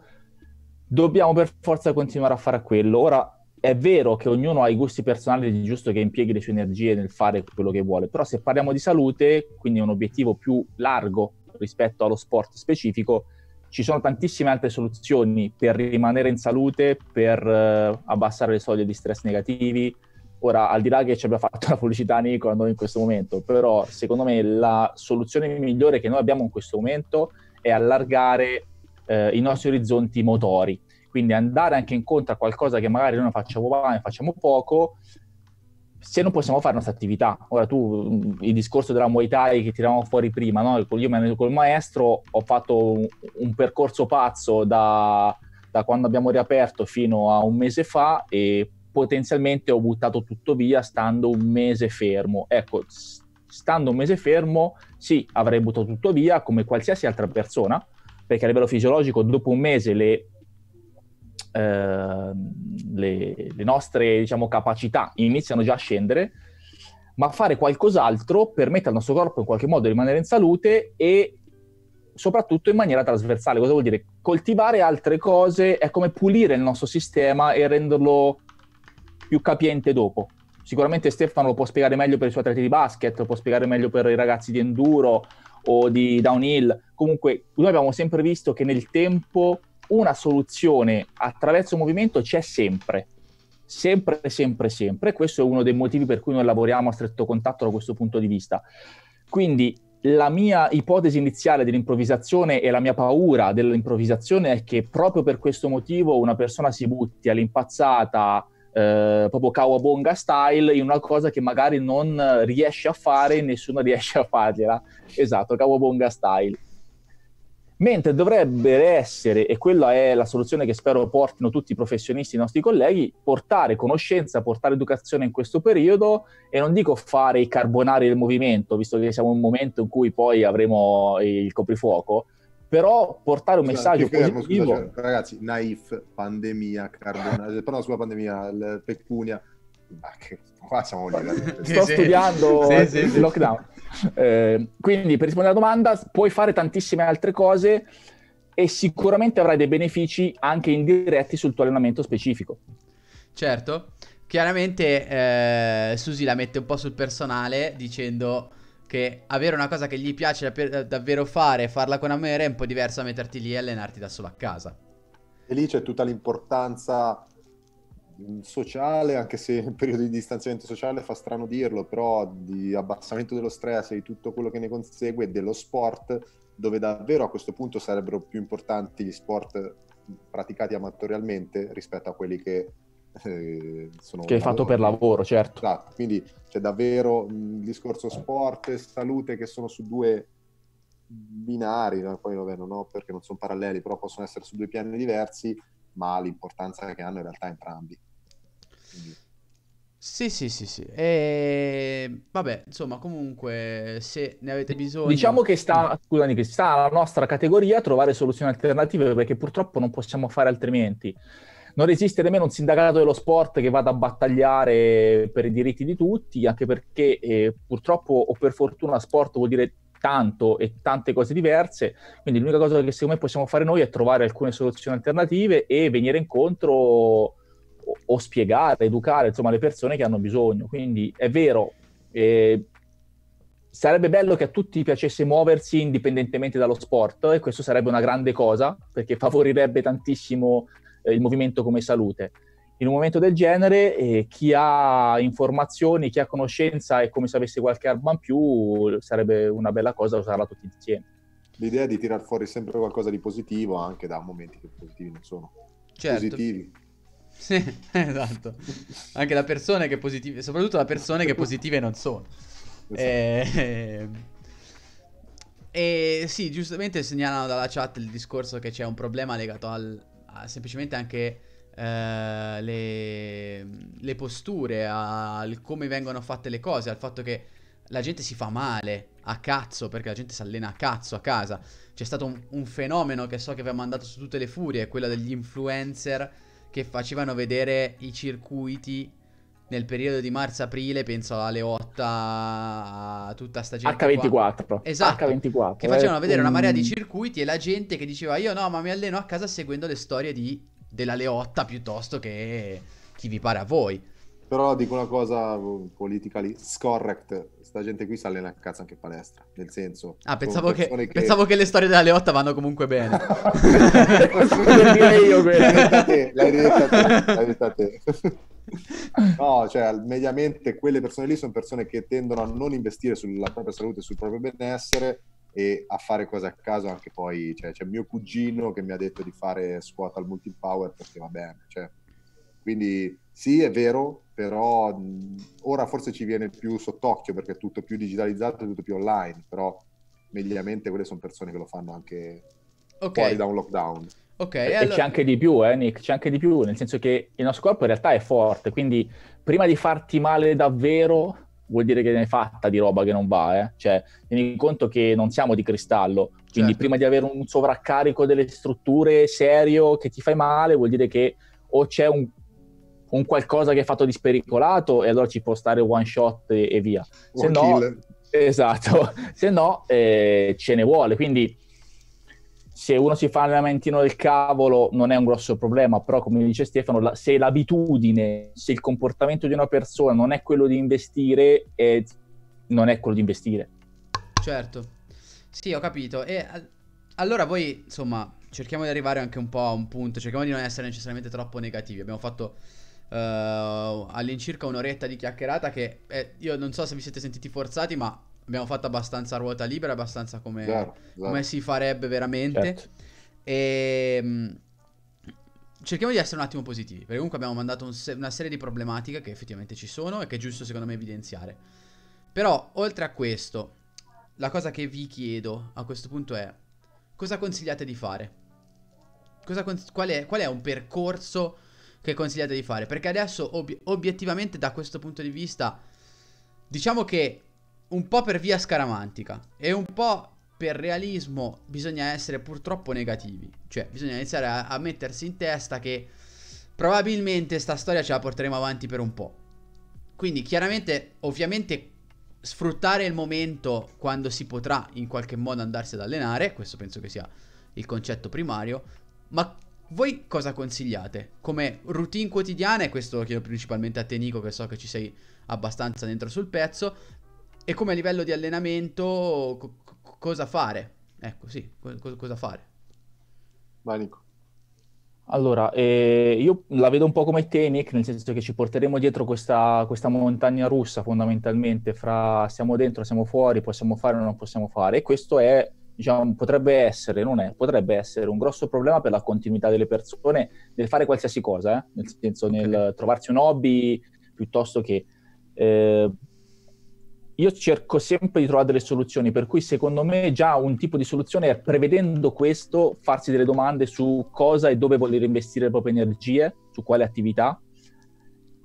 dobbiamo per forza continuare a fare quello. Ora è vero che ognuno ha i gusti personali è giusto che impieghi le sue energie nel fare quello che vuole, però se parliamo di salute, quindi un obiettivo più largo rispetto allo sport specifico, ci sono tantissime altre soluzioni per rimanere in salute, per eh, abbassare le soglie di stress negativi. Ora, al di là che ci abbia fatto la pubblicità Nico a noi in questo momento, però secondo me la soluzione migliore che noi abbiamo in questo momento è allargare eh, i nostri orizzonti motori. Quindi andare anche incontro a qualcosa che magari noi facciamo, facciamo poco, se non possiamo fare la nostra attività, ora tu il discorso della Muay Thai che tiravamo fuori prima, no? io mi ero col maestro, ho fatto un, un percorso pazzo da, da, quando abbiamo riaperto fino a un mese fa e potenzialmente ho buttato tutto via stando un mese fermo. Ecco, stando un mese fermo, sì, avrei buttato tutto via come qualsiasi altra persona, perché a livello fisiologico dopo un mese le eh, le, le, nostre diciamo, capacità iniziano già a scendere, ma fare qualcos'altro permette al nostro corpo in qualche modo di rimanere in salute e soprattutto in maniera trasversale. Cosa vuol dire? Coltivare altre cose è come pulire il nostro sistema e renderlo più capiente dopo. Sicuramente Stefano lo può spiegare meglio per i suoi atleti di basket, lo può spiegare meglio per i ragazzi di enduro o di downhill. Comunque, noi abbiamo sempre visto che nel tempo una soluzione attraverso il movimento c'è sempre, sempre, sempre, sempre. Questo è uno dei motivi per cui noi lavoriamo a stretto contatto da questo punto di vista. Quindi la mia ipotesi iniziale dell'improvvisazione e la mia paura dell'improvvisazione è che proprio per questo motivo una persona si butti all'impazzata, eh, proprio Kawabonga style, in una cosa che magari non riesce a fare e nessuno *laughs* riesce a fargliela. Esatto, Kawabonga style mentre dovrebbe essere, e quella è la soluzione che spero portino tutti i professionisti, i nostri colleghi, portare conoscenza, portare educazione in questo periodo e non dico fare i carbonari del movimento, visto che siamo in un momento in cui poi avremo il coprifuoco, però portare un messaggio sì, fermo, positivo... Scusa, cioè, ragazzi, naif, pandemia, carbonari, *laughs* però sulla pandemia, pecunia, Ah, qua siamo lì. Sto sì, studiando sì, sì, il lockdown. Eh, quindi per rispondere alla domanda, puoi fare tantissime altre cose e sicuramente avrai dei benefici anche indiretti sul tuo allenamento specifico. Certo, chiaramente eh, Susi la mette un po' sul personale dicendo che avere una cosa che gli piace dav- davvero fare, farla con amore è un po' diverso da metterti lì e allenarti da solo a casa. E lì c'è tutta l'importanza sociale, anche se il *laughs* periodo di distanziamento sociale fa strano dirlo, però di abbassamento dello stress e di tutto quello che ne consegue, dello sport, dove davvero a questo punto sarebbero più importanti gli sport praticati amatorialmente rispetto a quelli che eh, sono... Che hai fatto per lavoro, certo. Esatto, quindi c'è davvero il discorso sport e salute che sono su due binari, no? poi vabbè non ho perché non sono paralleli, però possono essere su due piani diversi, ma l'importanza che hanno in realtà entrambi. Sì, sì, sì, sì. E... Vabbè, insomma, comunque, se ne avete bisogno... Diciamo che sta, scusami, che sta alla nostra categoria trovare soluzioni alternative perché purtroppo non possiamo fare altrimenti. Non esiste nemmeno un sindacato dello sport che vada a battagliare per i diritti di tutti, anche perché eh, purtroppo o per fortuna sport vuol dire tanto e tante cose diverse, quindi l'unica cosa che secondo me possiamo fare noi è trovare alcune soluzioni alternative e venire incontro o spiegare, educare, insomma, le persone che hanno bisogno. Quindi è vero, eh, sarebbe bello che a tutti piacesse muoversi indipendentemente dallo sport e questo sarebbe una grande cosa perché favorirebbe tantissimo eh, il movimento come salute. In un momento del genere eh, chi ha informazioni, chi ha conoscenza e come se avesse qualche arma in più, sarebbe una bella cosa usarla tutti insieme. L'idea è di tirar fuori sempre qualcosa di positivo anche da momenti che positivi non sono. Certo. Positivi. Sì, *laughs* esatto. Anche da persone che positive, soprattutto da persone che positive non sono. Esatto. E... Eh, eh, e, sì, giustamente segnalano dalla chat il discorso che c'è un problema legato al, a semplicemente anche eh, le, le, posture, al come vengono fatte le cose, al fatto che la gente si fa male a cazzo perché la gente si allena a cazzo a casa. C'è stato un, un fenomeno che so che vi ha mandato su tutte le furie, quello degli influencer che facevano vedere i circuiti nel periodo di marzo-aprile, penso alla Leotta, a tutta sta gente H24. Qua. Esatto. H24. Che facevano eh, vedere una marea di circuiti e la gente che diceva io no, ma mi alleno a casa seguendo le storie di, della Leotta piuttosto che chi vi pare a voi. Però dico una cosa politically scorrect sta gente qui si allena a cazzo anche in palestra. Nel senso. Ah, pensavo che, che... pensavo che, le storie della Leotta vanno comunque bene. io *laughs* l'hai ridetta te, l'hai ridetta te. *laughs* no, cioè, mediamente quelle persone lì sono persone che tendono a non investire sulla propria salute e sul proprio benessere e a fare cose a caso anche poi. Cioè, c'è mio cugino che mi ha detto di fare squat al multipower perché va bene. Cioè, quindi sì, è vero, però ora forse ci viene più sott'occhio perché è tutto più digitalizzato, è tutto più online, però mediamente quelle sono persone che lo fanno anche okay. fuori da un lockdown. Ok, e, allora... c'è anche di più, eh, Nick, c'è anche di più, nel senso che il nostro corpo in realtà è forte, quindi prima di farti male davvero vuol dire che ne hai fatta di roba che non va, eh? cioè tieni conto che non siamo di cristallo, quindi certo. prima di avere un sovraccarico delle strutture serio che ti fai male vuol dire che o c'è un, un qualcosa che è fatto di spericolato e allora ci può stare one shot e, e via. Se One no, kill. esatto, *laughs* se no eh, ce ne vuole. Quindi se uno si fa un lamentino del cavolo non è un grosso problema, però come dice Stefano, la, se l'abitudine, se il comportamento di una persona non è quello di investire, eh, non è quello di investire. Certo, sì, ho capito. E allora voi, insomma, cerchiamo di arrivare anche un po' a un punto, cerchiamo di non essere necessariamente troppo negativi. Abbiamo fatto Uh, all'incirca un'oretta di chiacchierata che eh, io non so se vi siete sentiti forzati, ma abbiamo fatto abbastanza ruota libera, abbastanza come, certo, certo. come si farebbe veramente. Certo. E, ehm, mh, cerchiamo di essere un attimo positivi, perché comunque abbiamo mandato un se- una serie di problematiche che effettivamente ci sono e che è giusto secondo me evidenziare. Però, oltre a questo, la cosa che vi chiedo a questo punto è cosa consigliate di fare? Cons- qual, è, qual è un percorso che consigliate di fare? Perché adesso ob obiettivamente da questo punto di vista diciamo che un po' per via scaramantica e un po' per realismo bisogna essere purtroppo negativi, cioè bisogna iniziare a, a mettersi in testa che probabilmente sta storia ce la porteremo avanti per un po'. Quindi chiaramente, ovviamente sfruttare il momento quando si potrà in qualche modo andarsi ad allenare, questo penso che sia il concetto primario, ma voi cosa consigliate? Come routine quotidiana, e questo lo chiedo principalmente a te Nico che so che ci sei abbastanza dentro sul pezzo, e come a livello di allenamento co- cosa fare? Ecco, sì, co- cosa fare? Vai Nico. Allora, eh, io la vedo un po' come te, Nick, nel senso che ci porteremo dietro questa, questa, montagna russa fondamentalmente, fra siamo dentro, siamo fuori, possiamo fare o non possiamo fare, e questo è diciamo, potrebbe essere, non è, potrebbe essere un grosso problema per la continuità delle persone nel fare qualsiasi cosa, eh? nel senso nel trovarsi un hobby piuttosto che... Eh, io cerco sempre di trovare delle soluzioni, per cui secondo me già un tipo di soluzione è prevedendo questo, farsi delle domande su cosa e dove voler investire le proprie energie, su quale attività,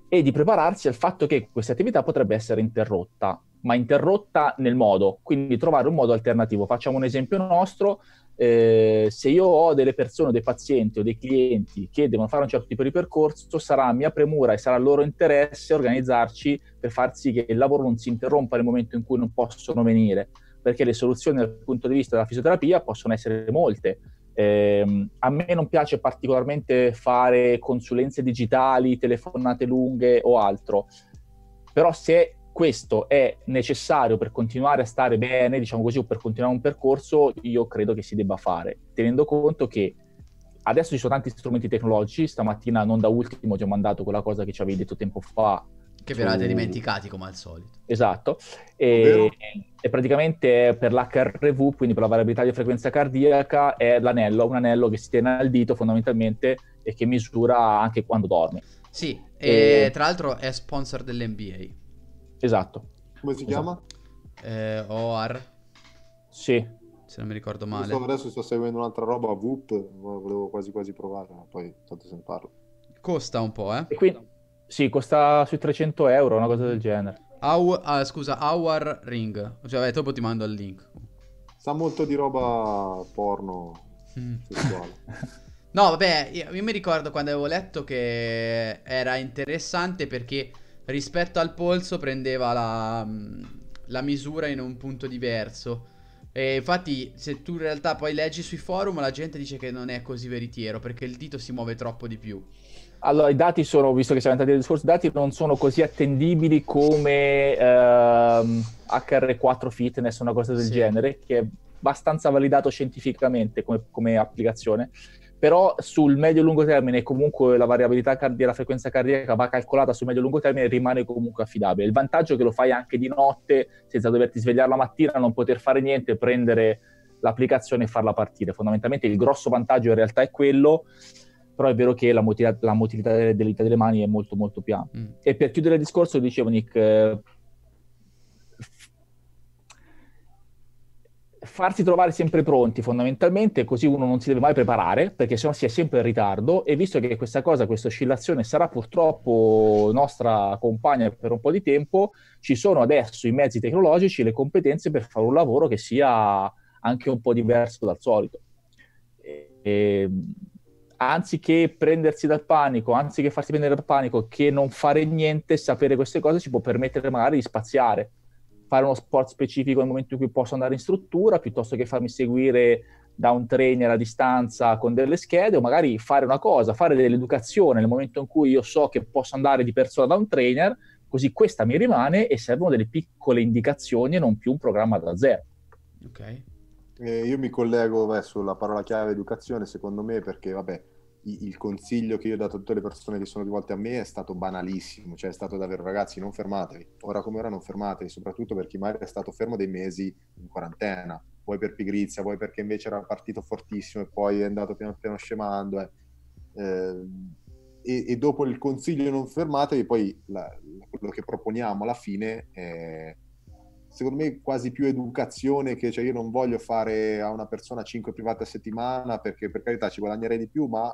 e di prepararsi al fatto che questa attività potrebbe essere interrotta ma interrotta nel modo, quindi trovare un modo alternativo. Facciamo un esempio nostro, eh, se io ho delle persone, dei pazienti o dei clienti che devono fare un certo tipo di percorso, sarà mia premura e sarà il loro interesse organizzarci per far sì che il lavoro non si interrompa nel momento in cui non possono venire, perché le soluzioni dal punto di vista della fisioterapia possono essere molte. Eh, a me non piace particolarmente fare consulenze digitali, telefonate lunghe o altro, però se questo è necessario per continuare a stare bene, diciamo così, o per continuare un percorso, io credo che si debba fare, tenendo conto che adesso ci sono tanti strumenti tecnologici, stamattina non da ultimo ti ho mandato quella cosa che ci avevi detto tempo fa. Che vi su... eravate dimenticati come al solito. Esatto, e, e praticamente per l'HRV, quindi per la variabilità di frequenza cardiaca, è l'anello, un anello che si tiene al dito fondamentalmente e che misura anche quando dormi. Sì, e, e... tra l'altro è sponsor dell'NBA. Esatto. Come si esatto. chiama? Eh, OAR. Sì. Se non mi ricordo male. adesso sto seguendo un'altra roba, Whoop, volevo quasi quasi provare, ma poi tanto se ne parlo. Costa un po', eh? E qui... Sì, costa sui 300 euro, una cosa del genere. Au... Ah, scusa, Hour Ring. Cioè, vabbè, dopo ti mando il link. Sa molto di roba porno mm. *laughs* No, vabbè, io mi ricordo quando avevo letto che era interessante perché rispetto al polso prendeva la, mm, la misura in un punto diverso. E infatti, se tu in realtà poi leggi sui forum, la gente dice che non è così veritiero perché il dito si muove troppo di più. Allora, i dati sono, visto che siamo entrati nel discorso, i dati non sono così attendibili come ehm, HR4 Fitness, una cosa del sì. genere, che è abbastanza validato scientificamente come, come applicazione però sul medio-lungo termine comunque la variabilità della frequenza cardiaca va calcolata sul medio-lungo termine e rimane comunque affidabile. Il vantaggio è che lo fai anche di notte senza doverti svegliare la mattina, non poter fare niente, prendere l'applicazione e farla partire. Fondamentalmente il grosso vantaggio in realtà è quello, però è vero che la, motilità, la motilità delle dita delle mani è molto molto più ampia. Mm. E per chiudere il discorso, dicevo Nick, eh, farsi trovare sempre pronti fondamentalmente, così uno non si deve mai preparare, perché sennò si è sempre in ritardo e visto che questa cosa, questa oscillazione sarà purtroppo nostra compagna per un po' di tempo, ci sono adesso i mezzi tecnologici, le competenze per fare un lavoro che sia anche un po' diverso dal solito. E, ehm, anziché prendersi dal panico, anziché farsi prendere dal panico che non fare niente, sapere queste cose ci può permettere magari di spaziare fare uno sport specifico nel momento in cui posso andare in struttura, piuttosto che farmi seguire da un trainer a distanza con delle schede o magari fare una cosa, fare dell'educazione nel momento in cui io so che posso andare di persona da un trainer, così questa mi rimane e servono delle piccole indicazioni e non più un programma da zero. Ok. Eh, io mi collego verso la parola chiave educazione, secondo me, perché vabbè, il consiglio che io ho dato a tutte le persone che sono rivolte a me è stato banalissimo, cioè è stato davvero ragazzi non fermatevi, ora come ora non fermatevi, soprattutto per chi magari è stato fermo dei mesi in quarantena, vuoi per pigrizia, vuoi perché invece era partito fortissimo e poi è andato piano piano scemando. Eh. Eh, e, e, dopo il consiglio non fermatevi, poi la, quello che proponiamo alla fine è secondo me quasi più educazione che cioè io non voglio fare a una persona 5 private a settimana perché per carità ci guadagnerei di più ma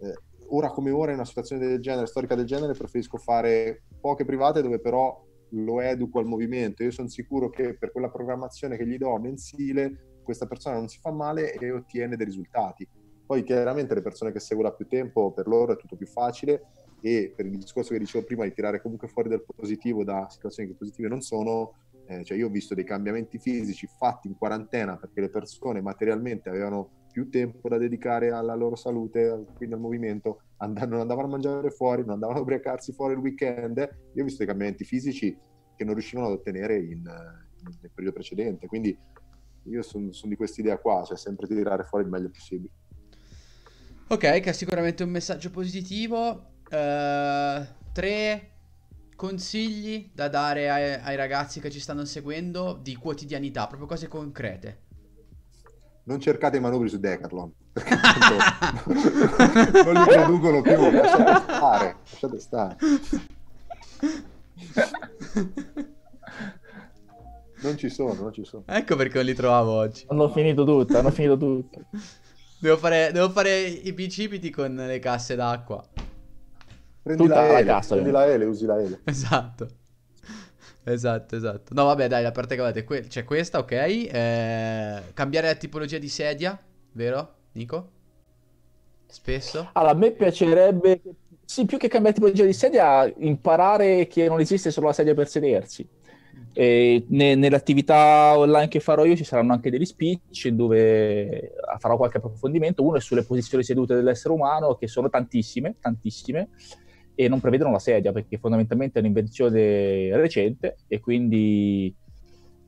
eh, ora come ora in una situazione del genere, storica del genere, preferisco fare poche private dove però lo educo al movimento. Io sono sicuro che per quella programmazione che gli do mensile, questa persona non si fa male e ottiene dei risultati. Poi chiaramente le persone che seguono da più tempo, per loro è tutto più facile e per il discorso che dicevo prima di tirare comunque fuori dal positivo da situazioni che positive non sono, eh, cioè io ho visto dei cambiamenti fisici fatti in quarantena perché le persone materialmente avevano più tempo da dedicare alla loro salute, quindi al movimento, and- non andavano a mangiare fuori, non andavano a ubriacarsi fuori il weekend. Io ho visto dei cambiamenti fisici che non riuscivano ad ottenere in, in, nel periodo precedente. Quindi io sono son di questa idea qua, cioè sempre tirare fuori il meglio possibile. Ok, che è sicuramente un messaggio positivo. Uh, tre consigli da dare ai, ai ragazzi che ci stanno seguendo di quotidianità, proprio cose concrete non cercate i manubri su Decathlon perché tanto *laughs* non li traducono più lasciate stare lasciate stare non ci sono non ci sono ecco perché non li trovavo oggi hanno finito tutto hanno finito tutto devo fare, devo fare i bicipiti con le casse d'acqua prendi Tutta la, L, prendi la L usi la L esatto Esatto, esatto. No, vabbè, dai, la parte che è que- c'è cioè, questa, ok. Eh, cambiare la tipologia di sedia, vero, Nico? Spesso? Allora, a me piacerebbe, sì, più che cambiare tipologia di sedia, imparare che non esiste solo la sedia per sedersi. E ne- nell'attività online che farò io ci saranno anche degli speech dove eh, farò qualche approfondimento. Uno è sulle posizioni sedute dell'essere umano, che sono tantissime, tantissime e non prevedono la sedia perché fondamentalmente è un'invenzione recente e quindi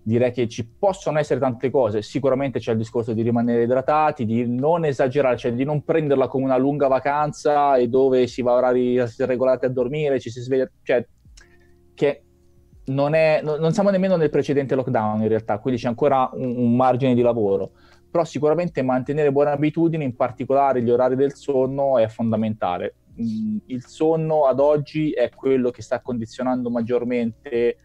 direi che ci possono essere tante cose. Sicuramente c'è il discorso di rimanere idratati, di non esagerare, cioè di non prenderla come una lunga vacanza e dove si va a orari regolati a dormire, ci si sveglia, cioè che non, è, non siamo nemmeno nel precedente lockdown in realtà, quindi c'è ancora un, un margine di lavoro. Però sicuramente mantenere buone abitudini, in particolare gli orari del sonno, è fondamentale mh, mm, il sonno ad oggi è quello che sta condizionando maggiormente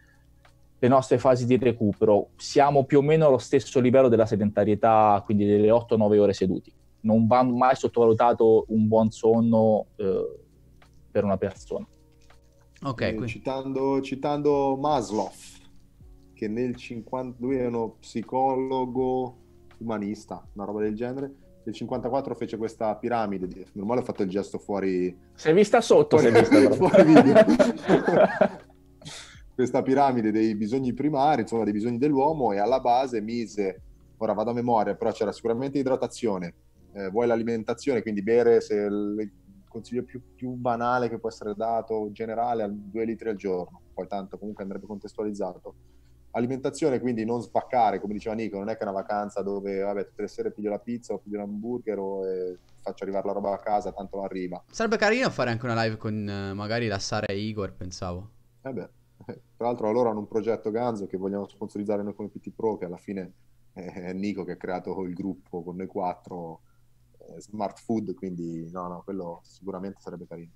le nostre fasi di recupero. Siamo più o meno allo stesso livello della sedentarietà, quindi delle 8-9 ore seduti. Non va mai sottovalutato un buon sonno eh, per una persona. Ok, eh, citando, citando Maslow, che nel 50 lui è uno psicologo umanista, una roba del genere nel 54 fece questa piramide, meno male ho fatto il gesto fuori... Sei vista sotto, fuori, sei vista *laughs* fuori video. *laughs* questa piramide dei bisogni primari, insomma dei bisogni dell'uomo e alla base mise, ora vado a memoria, però c'era sicuramente idratazione, eh, vuoi l'alimentazione, quindi bere se il consiglio più, più banale che può essere dato generale, 2 litri al giorno, poi tanto comunque andrebbe contestualizzato Alimentazione, quindi non spaccare, come diceva Nico, non è che è una vacanza dove vabbè, tutte le sere piglio la pizza o piglio l'hamburger o eh, faccio arrivare la roba a casa, tanto arriva. Sarebbe carino fare anche una live con eh, magari la Sara e Igor, pensavo. Eh beh, eh, tra l'altro loro hanno un progetto Ganzo che vogliamo sponsorizzare noi come PT Pro, che alla fine è Nico che ha creato il gruppo con noi quattro, eh, Smart Food, quindi no, no, quello sicuramente sarebbe carino.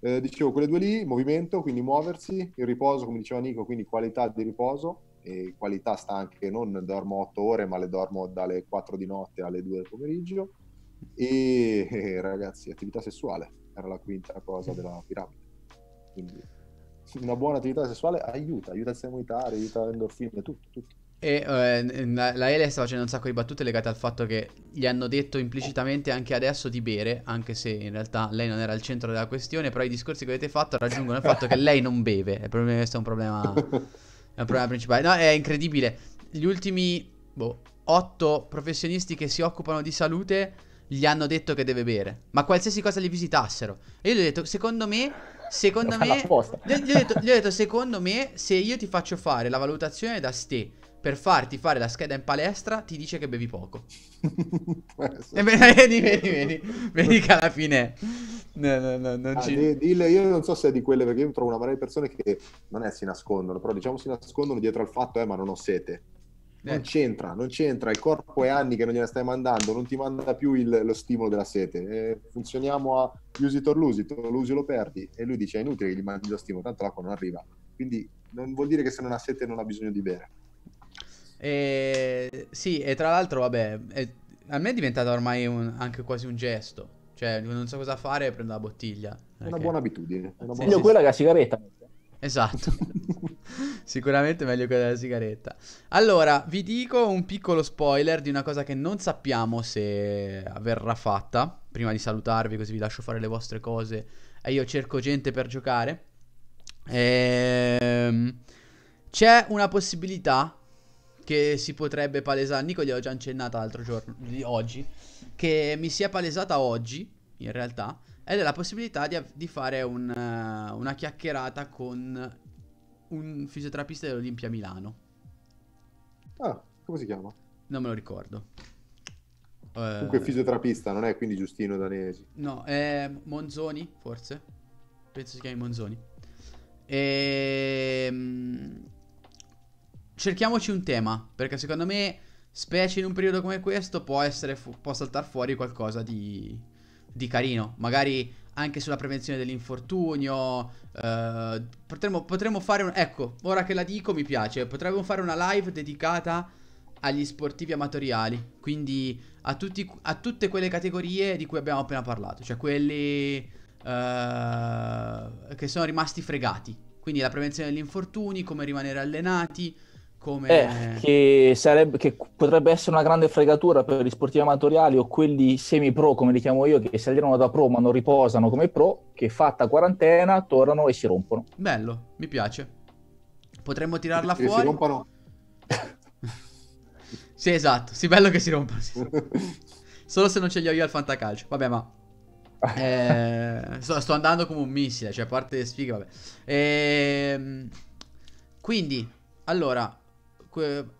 Eh, dicevo, quelle due lì, movimento, quindi muoversi, il riposo, come diceva Nico, quindi qualità di riposo, e qualità sta anche non dormo 8 ore, ma le dormo dalle 4 di notte alle 2 del pomeriggio. E eh, ragazzi, attività sessuale era la quinta cosa della piramide. Quindi una buona attività sessuale aiuta, aiuta il sistema immunitario, aiuta l'endorfina, tutto, tutto. E eh, la Ele sta facendo un sacco di battute legate al fatto che gli hanno detto implicitamente anche adesso di bere, anche se in realtà lei non era al centro della questione, però i discorsi che avete fatto raggiungono il fatto che lei non beve, questo è un problema... *laughs* È un problema principale. No, è incredibile. Gli ultimi, boh, otto professionisti che si occupano di salute gli hanno detto che deve bere. Ma qualsiasi cosa li visitassero. E io gli ho detto, secondo me... Secondo *laughs* me... Gli, gli, ho detto, gli ho detto, secondo me, se io ti faccio fare la valutazione da ste per farti fare la scheda in palestra ti dice che bevi poco. e vedi, vedi, vedi, vedi che alla fine... No, no, no, non ah, ci... di, dille, io non so se è di quelle perché io trovo una marea di persone che non è si nascondono, però diciamo si nascondono dietro al fatto, eh, ma non ho sete. Non eh. c'entra, non c'entra, il corpo è anni che non gliela stai mandando, non ti manda più il, lo stimolo della sete. Eh, funzioniamo a use it or lose it, lo usi o lo perdi. E lui dice è inutile che gli mandi lo stimolo, tanto l'acqua non arriva. Quindi non vuol dire che se non ha sete non ha bisogno di bere. E, sì, e tra l'altro, vabbè, è, a me è diventata ormai un, anche quasi un gesto. Cioè, non so cosa fare, prendo la bottiglia. Una buona abitudine. Una buona... Meglio sì, quella che la sigaretta. Esatto. *laughs* Sicuramente meglio quella della sigaretta. Allora, vi dico un piccolo spoiler di una cosa che non sappiamo se verrà fatta. Prima di salutarvi, così vi lascio fare le vostre cose. E io cerco gente per giocare. Ehm, c'è una possibilità che si potrebbe palesare. Nico gliel'ho già accennata l'altro giorno, oggi, che mi si è palesata oggi, in realtà, ed è la possibilità di, di fare un, uh, una chiacchierata con un fisioterapista dell'Olimpia Milano. Ah, come si chiama? Non me lo ricordo. Comunque uh, fisioterapista, non è quindi Giustino Danesi. No, è Monzoni, forse. Penso si chiami Monzoni. E... Ehm, cerchiamoci un tema, perché secondo me, specie in un periodo come questo, può, essere fu- può saltare fuori qualcosa di, di carino. Magari anche sulla prevenzione dell'infortunio. Eh, potremmo, potremmo, fare un... Ecco, ora che la dico mi piace. Potremmo fare una live dedicata agli sportivi amatoriali. Quindi a, tutti, a tutte quelle categorie di cui abbiamo appena parlato. Cioè quelli eh, che sono rimasti fregati. Quindi la prevenzione degli infortuni, come rimanere allenati. Come... Eh, che, sarebbe, che potrebbe essere una grande fregatura per gli sportivi amatoriali o quelli semi-pro, come li chiamo io, che si allenano da pro ma non riposano come pro, che fatta quarantena tornano e si rompono. Bello, mi piace. Potremmo tirarla fuori. Si rompano. *laughs* sì, esatto, sì, bello che si rompano. Sì. *laughs* Solo se non ce li ho io al fantacalcio. Vabbè, ma... Eh, sto, sto, andando come un missile, cioè a parte sfiga, vabbè. Eh, quindi, allora,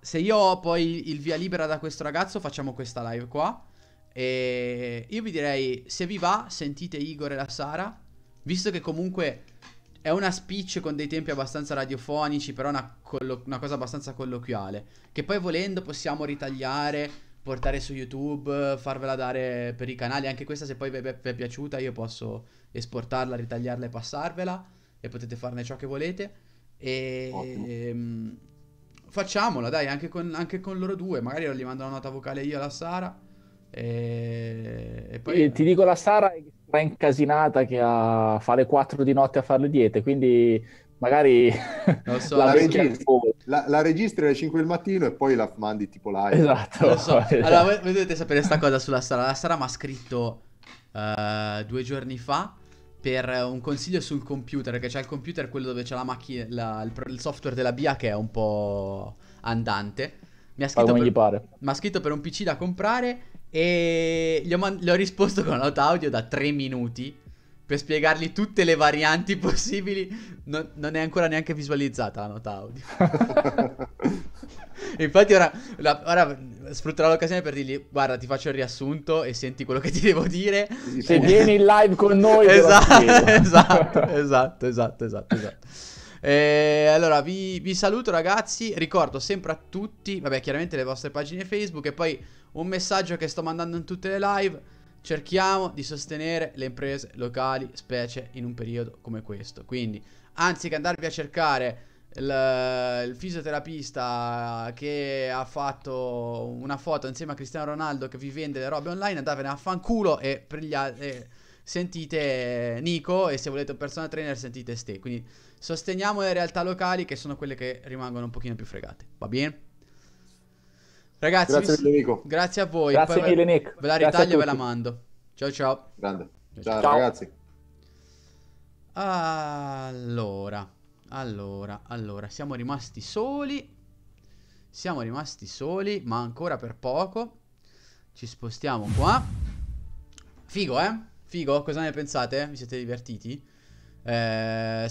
se io ho poi il via libera da questo ragazzo, facciamo questa live qua. E io vi direi, se vi va, sentite Igor e la Sara. Visto che comunque è una speech con dei tempi abbastanza radiofonici, però una, una cosa abbastanza colloquiale. Che poi volendo possiamo ritagliare, portare su YouTube, farvela dare per i canali. Anche questa, se poi vi è, vi è piaciuta, io posso esportarla, ritagliarla e passarvela. E potete farne ciò che volete. E. Ottimo. Ehm, Facciamola, dai, anche con, anche con loro due. Magari gli mando una nota vocale io alla Sara. E, e poi... E ti dico, la Sara è incasinata che a fare quattro di notte a fare le diete, quindi magari *laughs* so, la, la, registri, la, la, registri, alle 5 del mattino e poi la mandi tipo live. Esatto. So. *laughs* esatto. Allora, voi, voi, dovete sapere questa cosa sulla Sara. La Sara mi ha scritto uh, due giorni fa per un consiglio sul computer, che c'è il computer, quello dove c'è la macchina, la, il, il, software della BIA che è un po' andante. Mi ha scritto, per, pare. Mi scritto per un PC da comprare e gli ho, gli ho risposto con una nota audio da 3 minuti per spiegargli tutte le varianti *laughs* possibili. No, non è ancora neanche visualizzata la nota audio. *laughs* Infatti ora, la, ora sfrutterò l'occasione per dirgli guarda ti faccio il riassunto e senti quello che ti devo dire. Se vieni in live con noi. Esatto esatto, *laughs* esatto, esatto, esatto, esatto, esatto, eh, esatto. E allora vi, vi, saluto ragazzi, ricordo sempre a tutti, vabbè chiaramente le vostre pagine Facebook e poi un messaggio che sto mandando in tutte le live, cerchiamo di sostenere le imprese locali, specie in un periodo come questo. Quindi anziché andarvi a cercare il, il, fisioterapista che ha fatto una foto insieme a Cristiano Ronaldo che vi vende le robe online, andatevene a fanculo e, e sentite Nico e se volete un personal trainer sentite Ste. Quindi sosteniamo le realtà locali che sono quelle che rimangono un pochino più fregate, va bene? Ragazzi, grazie, mille, Nico. grazie a voi. Grazie Poi mille, Nick. Ve la ritaglio e ve la mando. Ciao ciao. Grande. Ciao, ciao. ragazzi. Allora. Allora, allora, siamo rimasti soli. Siamo rimasti soli, ma ancora per poco. Ci spostiamo qua. Figo, eh? Figo, cosa ne pensate? Vi siete divertiti? Eh...